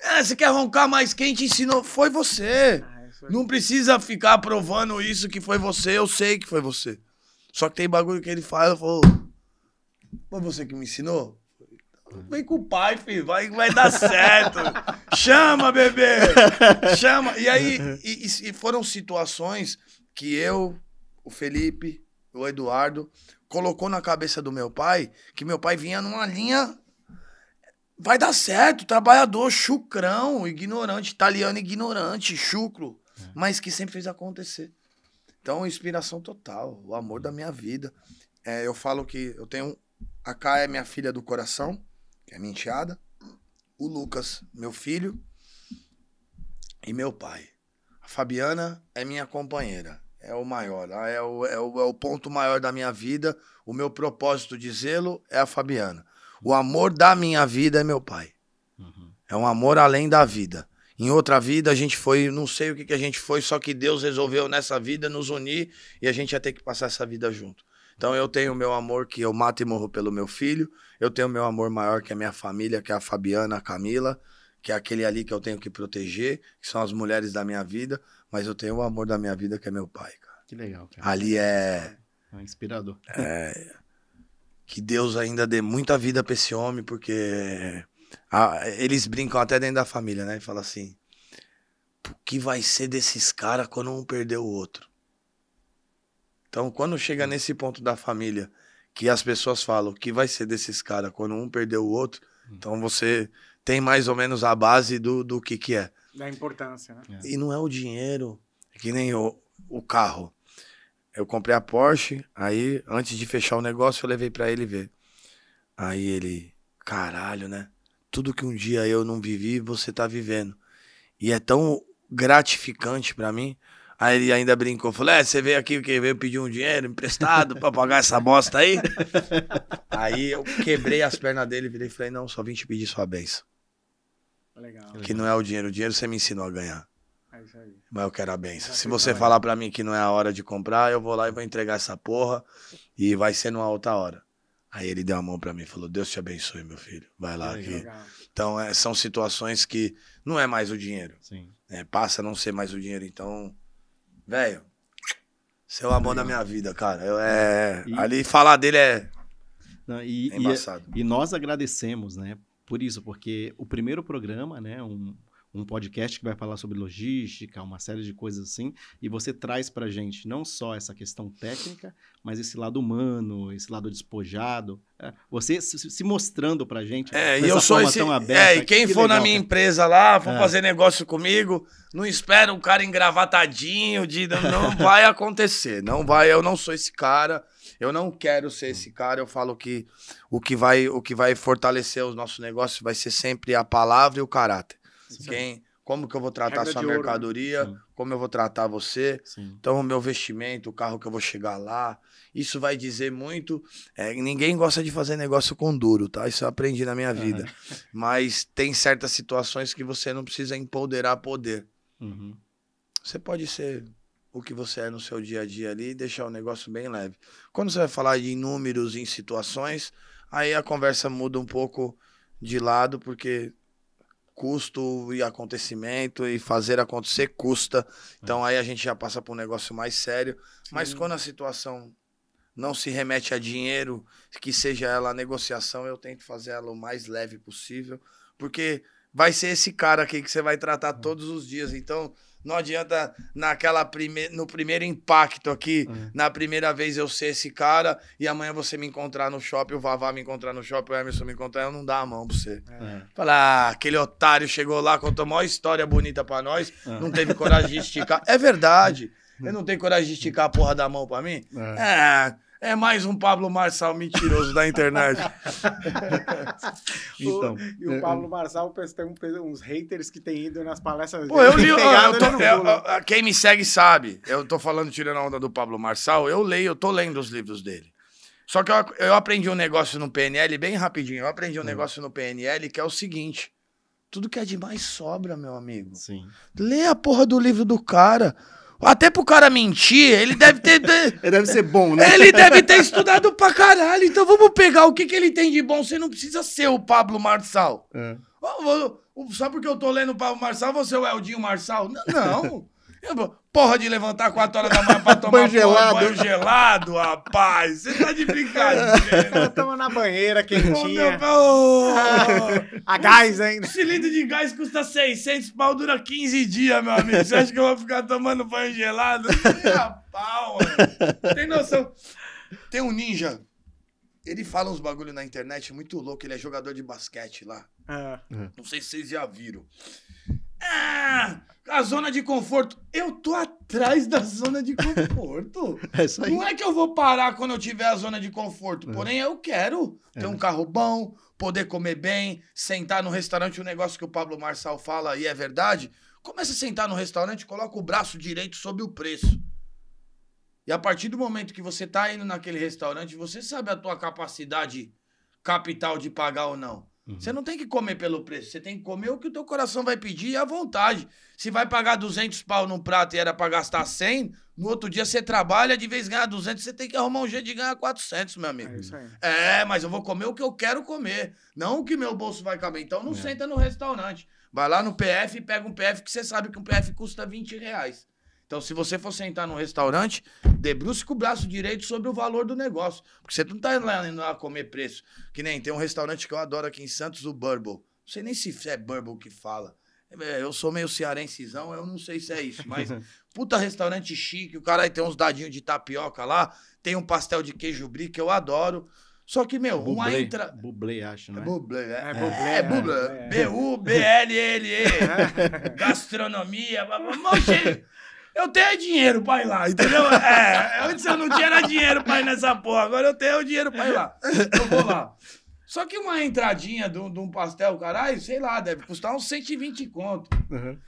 Ah, você quer roncar mais quem te ensinou? Foi você. Ah. Não precisa ficar provando isso que foi você, eu sei que foi você. Só que tem bagulho que ele fala, eu falo, foi você que me ensinou? Então, vem com o pai, filho, vai, vai dar certo. Chama, bebê! Chama! E aí, e, e foram situações que eu, o Felipe, o Eduardo, colocou na cabeça do meu pai que meu pai vinha numa linha. Vai dar certo, trabalhador, chucrão, ignorante, italiano ignorante, chucro. É. mas que sempre fez acontecer. Então, inspiração total, o amor da minha vida. É, eu falo que eu tenho. A Kai é minha filha do coração, que é minha enteada. O Lucas, meu filho. E meu pai. A Fabiana é minha companheira. É o maior. É o, é o, é o ponto maior da minha vida. O meu propósito dizê-lo é a Fabiana. O amor da minha vida é meu pai. Uhum. É um amor além da vida. Em outra vida a gente foi, não sei o que, que a gente foi, só que Deus resolveu nessa vida nos unir e a gente ia ter que passar essa vida junto. Então eu tenho o meu amor que eu mato e morro pelo meu filho, eu tenho o meu amor maior que é a minha família, que é a Fabiana, a Camila, que é aquele ali que eu tenho que proteger, que são as mulheres da minha vida, mas eu tenho o amor da minha vida que é meu pai, cara. Que legal, cara. Ali é. É inspirador. É. Que Deus ainda dê muita vida pra esse homem, porque a, eles brincam até dentro da família, né? e Fala assim: o que vai ser desses caras quando um perder o outro? Então, quando chega nesse ponto da família que as pessoas falam o que vai ser desses caras quando um perdeu o outro, hum. então você tem mais ou menos a base do, do que, que é. Da importância, né? É. E não é o dinheiro, é que nem o, o carro. Eu comprei a Porsche, aí antes de fechar o negócio eu levei para ele ver. Aí ele, caralho, né? tudo que um dia eu não vivi, você tá vivendo. E é tão gratificante para mim. Aí ele ainda brincou, falou: "É, você veio aqui o que veio pedir um dinheiro emprestado para pagar essa bosta aí?" aí eu quebrei as pernas dele, virei e falei: "Não, só vim te pedir sua benção." Legal. Que não é o dinheiro, o dinheiro você me ensinou a ganhar. É isso aí. Mas eu quero a benção. Se você falar para mim que não é a hora de comprar, eu vou lá e vou entregar essa porra e vai ser numa outra hora. Aí ele deu a mão para mim e falou: Deus te abençoe, meu filho. Vai lá. Aqui. Então, é, são situações que não é mais o dinheiro. É, passa a não ser mais o dinheiro. Então, velho, você é o amor da minha vida, cara. Eu, é, e... Ali falar dele é. Não, e, é, é embaçado. E, e, nós agradecemos, né? Por isso, porque o primeiro programa, né? Um, um podcast que vai falar sobre logística, uma série de coisas assim, e você traz para gente não só essa questão técnica, mas esse lado humano, esse lado despojado, é, você se mostrando para gente. É, e eu sou esse. Aberta, é, e quem que for legal, na minha cara. empresa lá, for é. fazer negócio comigo, não espera um cara engravatadinho, de não vai acontecer, não vai. Eu não sou esse cara. Eu não quero ser esse cara. Eu falo que o que vai, o que vai fortalecer os nossos negócios vai ser sempre a palavra e o caráter. Quem, como que eu vou tratar Regra sua né? mercadoria, ouro, como eu vou tratar você, Sim. então o meu vestimento, o carro que eu vou chegar lá. Isso vai dizer muito. É, ninguém gosta de fazer negócio com duro, tá? Isso eu aprendi na minha vida. Uhum. Mas tem certas situações que você não precisa empoderar poder. Uhum. Você pode ser o que você é no seu dia a dia ali e deixar o negócio bem leve. Quando você vai falar de números, em situações, aí a conversa muda um pouco de lado, porque custo e acontecimento e fazer acontecer custa. Então aí a gente já passa para um negócio mais sério. Sim. Mas quando a situação não se remete a dinheiro, que seja ela negociação, eu tento fazer ela o mais leve possível, porque vai ser esse cara aqui que você vai tratar é. todos os dias. Então, não adianta naquela prime... no primeiro impacto aqui, é. na primeira vez eu ser esse cara e amanhã você me encontrar no shopping, o Vavá me encontrar no shopping, o Emerson me encontrar, eu não dá a mão pra você. É. Falar, ah, aquele otário chegou lá, contou uma história bonita pra nós, é. não teve coragem de esticar. é verdade. É. Eu não tenho coragem de esticar a porra da mão pra mim? É. é é mais um Pablo Marçal mentiroso da internet. então, o, e o é, Pablo Marçal tem uns haters que tem ido nas palestras. Pô, eu li, eu, tô, é, eu, quem me segue sabe. Eu tô falando tirando a onda do Pablo Marçal. Eu leio, eu tô lendo os livros dele. Só que eu, eu aprendi um negócio no PNL bem rapidinho. Eu aprendi um hum. negócio no PNL que é o seguinte: tudo que é demais sobra, meu amigo. Sim. Lê a porra do livro do cara. Até pro cara mentir, ele deve ter. ele deve ser bom, né? Ele deve ter estudado pra caralho. Então vamos pegar o que, que ele tem de bom. Você não precisa ser o Pablo Marçal. É. Só porque eu tô lendo o Pablo Marçal, você é o Eldinho Marçal? Não. não. porra de levantar 4 horas da manhã pra tomar banho, gelado. banho gelado, rapaz. Você tá de brincadeira. Ela toma na banheira quentinha. Oh, meu... a gás ainda. Um cilindro de gás custa 600 pau, dura 15 dias, meu amigo. Você acha que eu vou ficar tomando banho gelado? Minha pau, mano. Tem noção. Tem um ninja. Ele fala uns bagulho na internet muito louco. Ele é jogador de basquete lá. Ah. Não sei se vocês já viram. Ah! A zona de conforto. Eu tô atrás da zona de conforto. é isso aí. Não é que eu vou parar quando eu tiver a zona de conforto. É. Porém, eu quero ter é. um carro bom, poder comer bem, sentar no restaurante, um negócio que o Pablo Marçal fala e é verdade. Começa a sentar no restaurante, coloca o braço direito sobre o preço. E a partir do momento que você tá indo naquele restaurante, você sabe a tua capacidade capital de pagar ou não. Uhum. Você não tem que comer pelo preço, você tem que comer o que o teu coração vai pedir e à vontade. Se vai pagar 200 pau num prato e era para gastar 100, no outro dia você trabalha, de vez ganhar 200, você tem que arrumar um jeito de ganhar 400, meu amigo. É, é mas eu vou comer o que eu quero comer, não o que meu bolso vai caber. Então não é. senta no restaurante. Vai lá no PF e pega um PF que você sabe que um PF custa 20 reais. Então, se você for sentar num restaurante, debruce com o braço direito sobre o valor do negócio. Porque você não está indo lá, indo lá comer preço. Que nem tem um restaurante que eu adoro aqui em Santos, o Burble. Não sei nem se é Burble que fala. É, eu sou meio cearensezão, eu não sei se é isso, mas puta restaurante chique, o cara tem uns dadinhos de tapioca lá, tem um pastel de queijo brie que eu adoro. Só que, meu, bublé, uma entra... Bublé, acho, né? É bublé, é. é bublé. É, é bublé. B-U-B-L-L-E. Gastronomia. Mó eu tenho dinheiro pra ir lá, entendeu? É, antes eu não tinha era dinheiro pra ir nessa porra, agora eu tenho dinheiro pra ir lá. Eu vou lá. Só que uma entradinha de um pastel, caralho, sei lá, deve custar uns 120 conto. Uhum.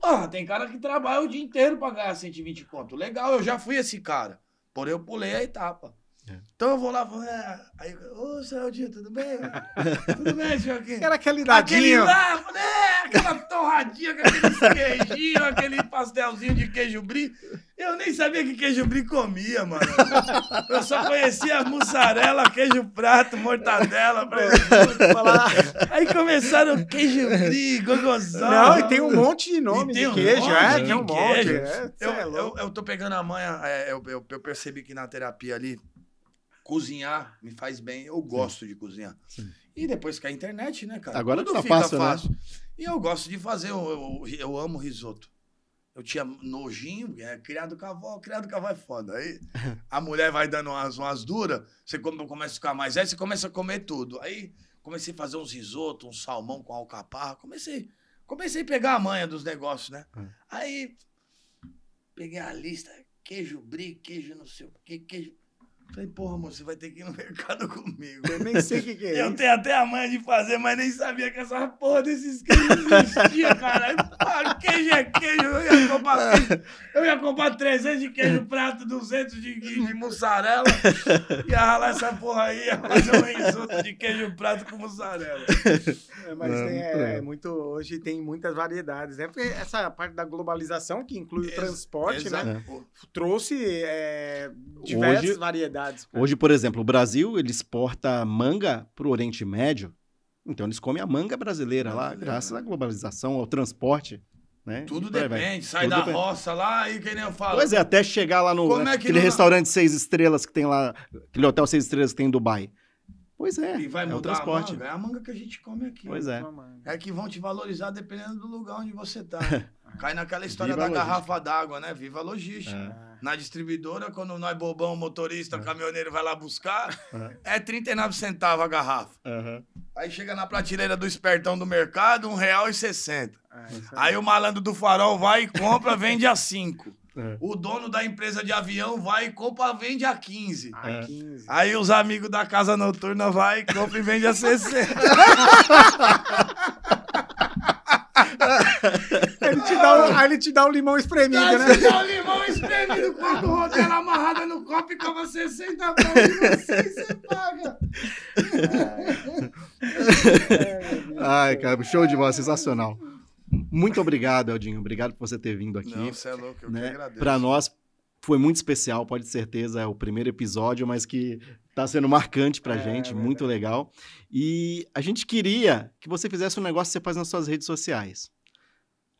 Porra, tem cara que trabalha o dia inteiro pra ganhar 120 conto. Legal, eu já fui esse cara. Porém, eu pulei a etapa. É. Então eu vou lá, vou, é, aí, ô, Geraldinho, tudo bem? tudo bem, Joaquim? Era aquele ladinho. Aquele lá, falei, é, aquela torradinha aquele queijinho, aquele pastelzinho de queijo brie. Eu nem sabia que queijo brie comia, mano. Eu só conhecia mussarela, queijo prato, mortadela, Aí começaram queijo brie, gogozão Não, e tem um monte de nome de queijo, é, tem um monte. É, é eu, tô pegando a manha, eu, eu, eu percebi que na terapia ali, Cozinhar me faz bem, eu gosto Sim. de cozinhar. Sim. E depois que a internet, né, cara? Agora tudo tá fica fácil, tá fácil. Né? E eu gosto de fazer, eu, eu, eu amo risoto. Eu tinha nojinho, é, criado com a avó, criado com a avó é foda. Aí a mulher vai dando umas, umas duras, você começa a ficar mais. Aí você começa a comer tudo. Aí comecei a fazer uns risoto, um salmão com alcaparra. Comecei, comecei a pegar a manha dos negócios, né? É. Aí peguei a lista, queijo brie, queijo não sei o que, queijo. Falei, porra, amor, você vai ter que ir no mercado comigo. Eu nem sei o que, que é Eu isso. tenho até a manha de fazer, mas nem sabia que essa porra desses queijos existia, cara. queijo é queijo. Eu ia comprar, é. eu ia comprar 300 de queijo prato, 200 de, de, mussarela. Ia ralar essa porra aí, ia fazer um risoto de queijo prato com mussarela. É, mas Não, é, tem, é, é, muito, hoje tem muitas variedades, né? Porque essa parte da globalização, que inclui o transporte, né? Trouxe é, diversas hoje, variedades Cara. Hoje, por exemplo, o Brasil ele exporta manga para o Oriente Médio. Então eles comem a manga brasileira, lá, graças à globalização, ao transporte. Né? Tudo depende, vai. sai Tudo da depende. roça lá e quem nem eu falo. Pois é, até chegar lá no é aquele não... restaurante seis estrelas que tem lá, aquele hotel seis estrelas que tem em Dubai. Pois é. E vai mudar é o transporte. A manga, é a manga que a gente come aqui. Pois é. É que vão te valorizar dependendo do lugar onde você tá. Cai naquela história Viva da garrafa d'água, né? Viva a logística. É. Na distribuidora, quando nós bobão, motorista, é. caminhoneiro vai lá buscar, é, é 39 centavos a garrafa. Uhum. Aí chega na prateleira do espertão do mercado, R$1,60. É, aí o malandro do farol vai e compra, vende a 5. É. O dono da empresa de avião vai e compra, e vende a 15. A é. 15. Aí os amigos da casa noturna vai, compra e vende a 60. ele te dá um, aí ele te dá um limão espremido, aí né? Ele te dá um limão espremido, o roteiro amarrado no copo e cava 60 pão e você, você paga. Ai, cara, show de bola, sensacional. Muito obrigado, Eldinho. Obrigado por você ter vindo aqui. Não, você é louco, eu né? que agradeço. Para nós foi muito especial, pode ter certeza, é o primeiro episódio, mas que está sendo marcante para a é, gente, é muito legal. E a gente queria que você fizesse um negócio que você faz nas suas redes sociais.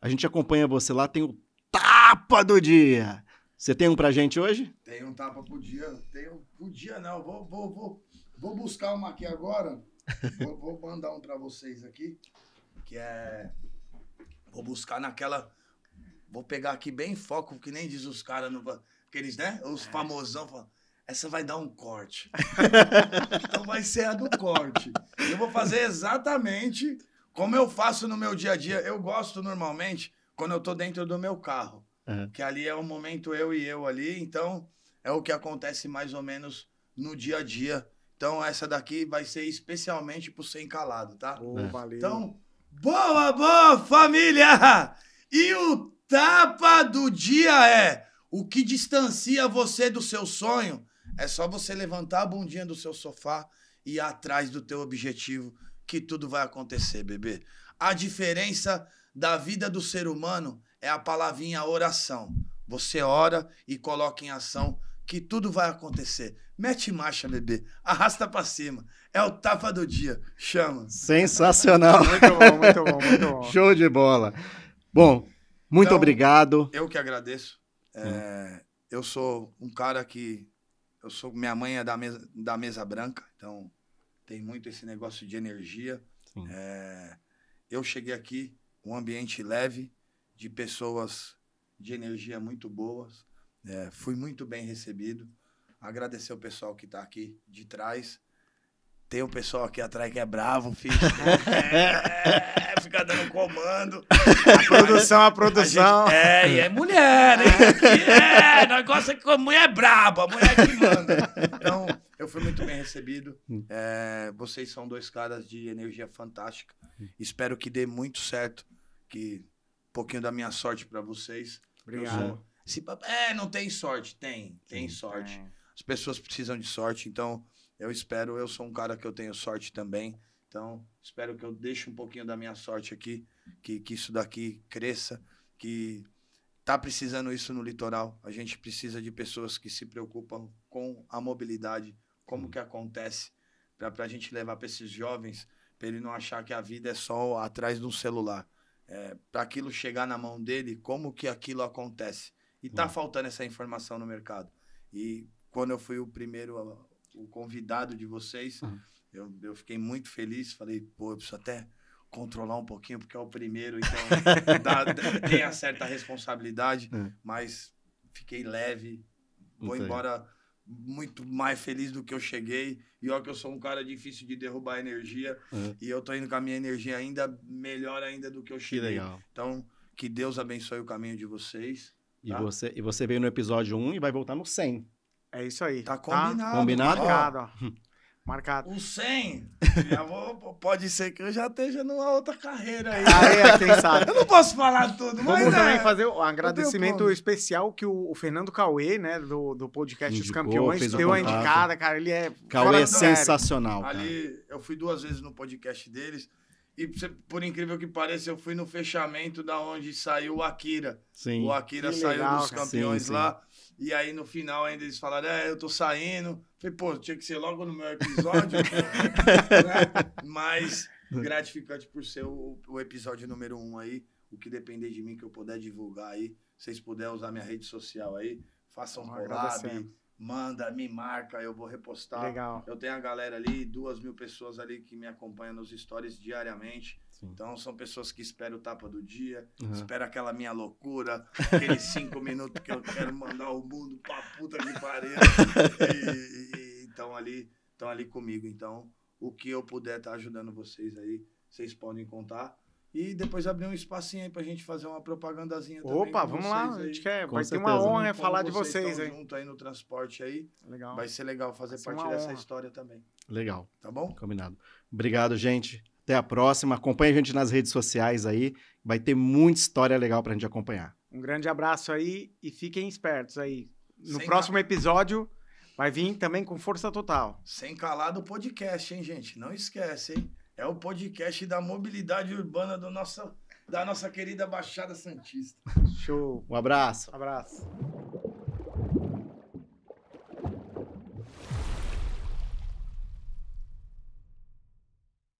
A gente acompanha você lá, tem o tapa do dia. Você tem um pra gente hoje? Tem um tapa pro dia. Tenho pro dia, não. Vou, vou, vou, vou buscar uma aqui agora. vou, vou mandar um para vocês aqui. Que é Vou buscar naquela. Vou pegar aqui bem foco, que nem diz os caras, no... aqueles, né? Os é. famosão falam. Essa vai dar um corte. então vai ser a do corte. Eu vou fazer exatamente como eu faço no meu dia a dia. Eu gosto normalmente quando eu tô dentro do meu carro. Uhum. Que ali é o momento eu e eu ali. Então é o que acontece mais ou menos no dia a dia. Então essa daqui vai ser especialmente pro Sem encalado, tá? Oh, é. Então Boa, boa, família! E o tapa do dia é: o que distancia você do seu sonho é só você levantar a bundinha do seu sofá e ir atrás do teu objetivo que tudo vai acontecer, bebê. A diferença da vida do ser humano é a palavrinha oração. Você ora e coloca em ação que tudo vai acontecer. Mete marcha, bebê. Arrasta para cima. É o tapa do dia. Chama. Sensacional. muito bom, muito bom, muito bom. Show de bola. Bom, muito então, obrigado. Eu que agradeço. É, hum. eu sou um cara que. Eu sou. Minha mãe é da mesa, da mesa branca, então tem muito esse negócio de energia. É, eu cheguei aqui, um ambiente leve, de pessoas de energia muito boas. É, fui muito bem recebido. Agradecer o pessoal que está aqui de trás. Tem o um pessoal aqui atrás que é bravo, filho. É, é, fica dando comando. A produção, a produção. A gente, é, e é mulher, né? É, nós gostamos é que a mulher é braba, mulher que manda. Então, eu fui muito bem recebido. É, vocês são dois caras de energia fantástica. Espero que dê muito certo, que um pouquinho da minha sorte para vocês. Obrigado. Se, é, não tem sorte. Tem, tem Sim, sorte. Tem. As pessoas precisam de sorte, então eu espero. Eu sou um cara que eu tenho sorte também. Então, espero que eu deixe um pouquinho da minha sorte aqui, que, que isso daqui cresça, que tá precisando isso no litoral. A gente precisa de pessoas que se preocupam com a mobilidade, como que acontece, para a gente levar para esses jovens, para ele não achar que a vida é só atrás de um celular. É, para aquilo chegar na mão dele, como que aquilo acontece? E tá hum. faltando essa informação no mercado. E quando eu fui o primeiro, o convidado de vocês, hum. eu, eu fiquei muito feliz. Falei, pô, eu preciso até controlar um pouquinho, porque é o primeiro, então dá, tem a certa responsabilidade, é. mas fiquei leve. Vou embora muito mais feliz do que eu cheguei. E olha que eu sou um cara difícil de derrubar energia. Uhum. E eu tô indo com a minha energia ainda melhor ainda do que eu cheguei. Que legal. Então, que Deus abençoe o caminho de vocês. E, tá? você, e você veio no episódio 1 e vai voltar no 100. É isso aí. Tá, tá? combinado. Tá? Combinado? Marcado, ó. Hum. Marcado. O 100, vou, pode ser que eu já esteja numa outra carreira aí. Ah, é, quem sabe. Eu não posso falar tudo, mas. Vamos é, também fazer um agradecimento especial que o, o, Fernando Cauê, né, do, do podcast Indicou, Os Campeões, deu a indicada, cara. Ele é. Cauê é sensacional. Ali, eu fui duas vezes no podcast deles. E por incrível que pareça, eu fui no fechamento da onde saiu o Akira. Sim. O Akira que saiu legal, dos campeões sim, sim. lá. E aí no final ainda eles falaram: é, eu tô saindo. Falei, pô, tinha que ser logo no meu episódio. né? Mas gratificante por ser o, o episódio número um aí. O que depender de mim, que eu puder divulgar aí. Se vocês puderem usar minha rede social aí, façam um collab, manda, me marca, eu vou repostar. Legal. Eu tenho a galera ali, duas mil pessoas ali que me acompanham nos stories diariamente. Sim. Então são pessoas que esperam o tapa do dia, uhum. esperam aquela minha loucura, aqueles cinco minutos que eu quero mandar o mundo pra puta que pariu. e estão ali, estão ali comigo. Então, o que eu puder estar tá ajudando vocês aí, vocês podem contar. E depois abrir um espacinho aí pra gente fazer uma propagandazinha também. Opa, vamos lá. Aí. A gente quer, com vai certeza, ter uma né? honra né? falar de vocês, hein? junto aí no transporte aí. Legal. Vai ser legal fazer ser parte dessa história também. Legal. Tá bom? Combinado. Obrigado, gente. Até a próxima. Acompanhe a gente nas redes sociais aí. Vai ter muita história legal pra gente acompanhar. Um grande abraço aí e fiquem espertos aí. No Sem próximo episódio vai vir também com força total. Sem calar do podcast, hein, gente? Não esquece, hein? É o podcast da mobilidade urbana do nosso, da nossa querida Baixada Santista. Show. Um abraço. Um abraço.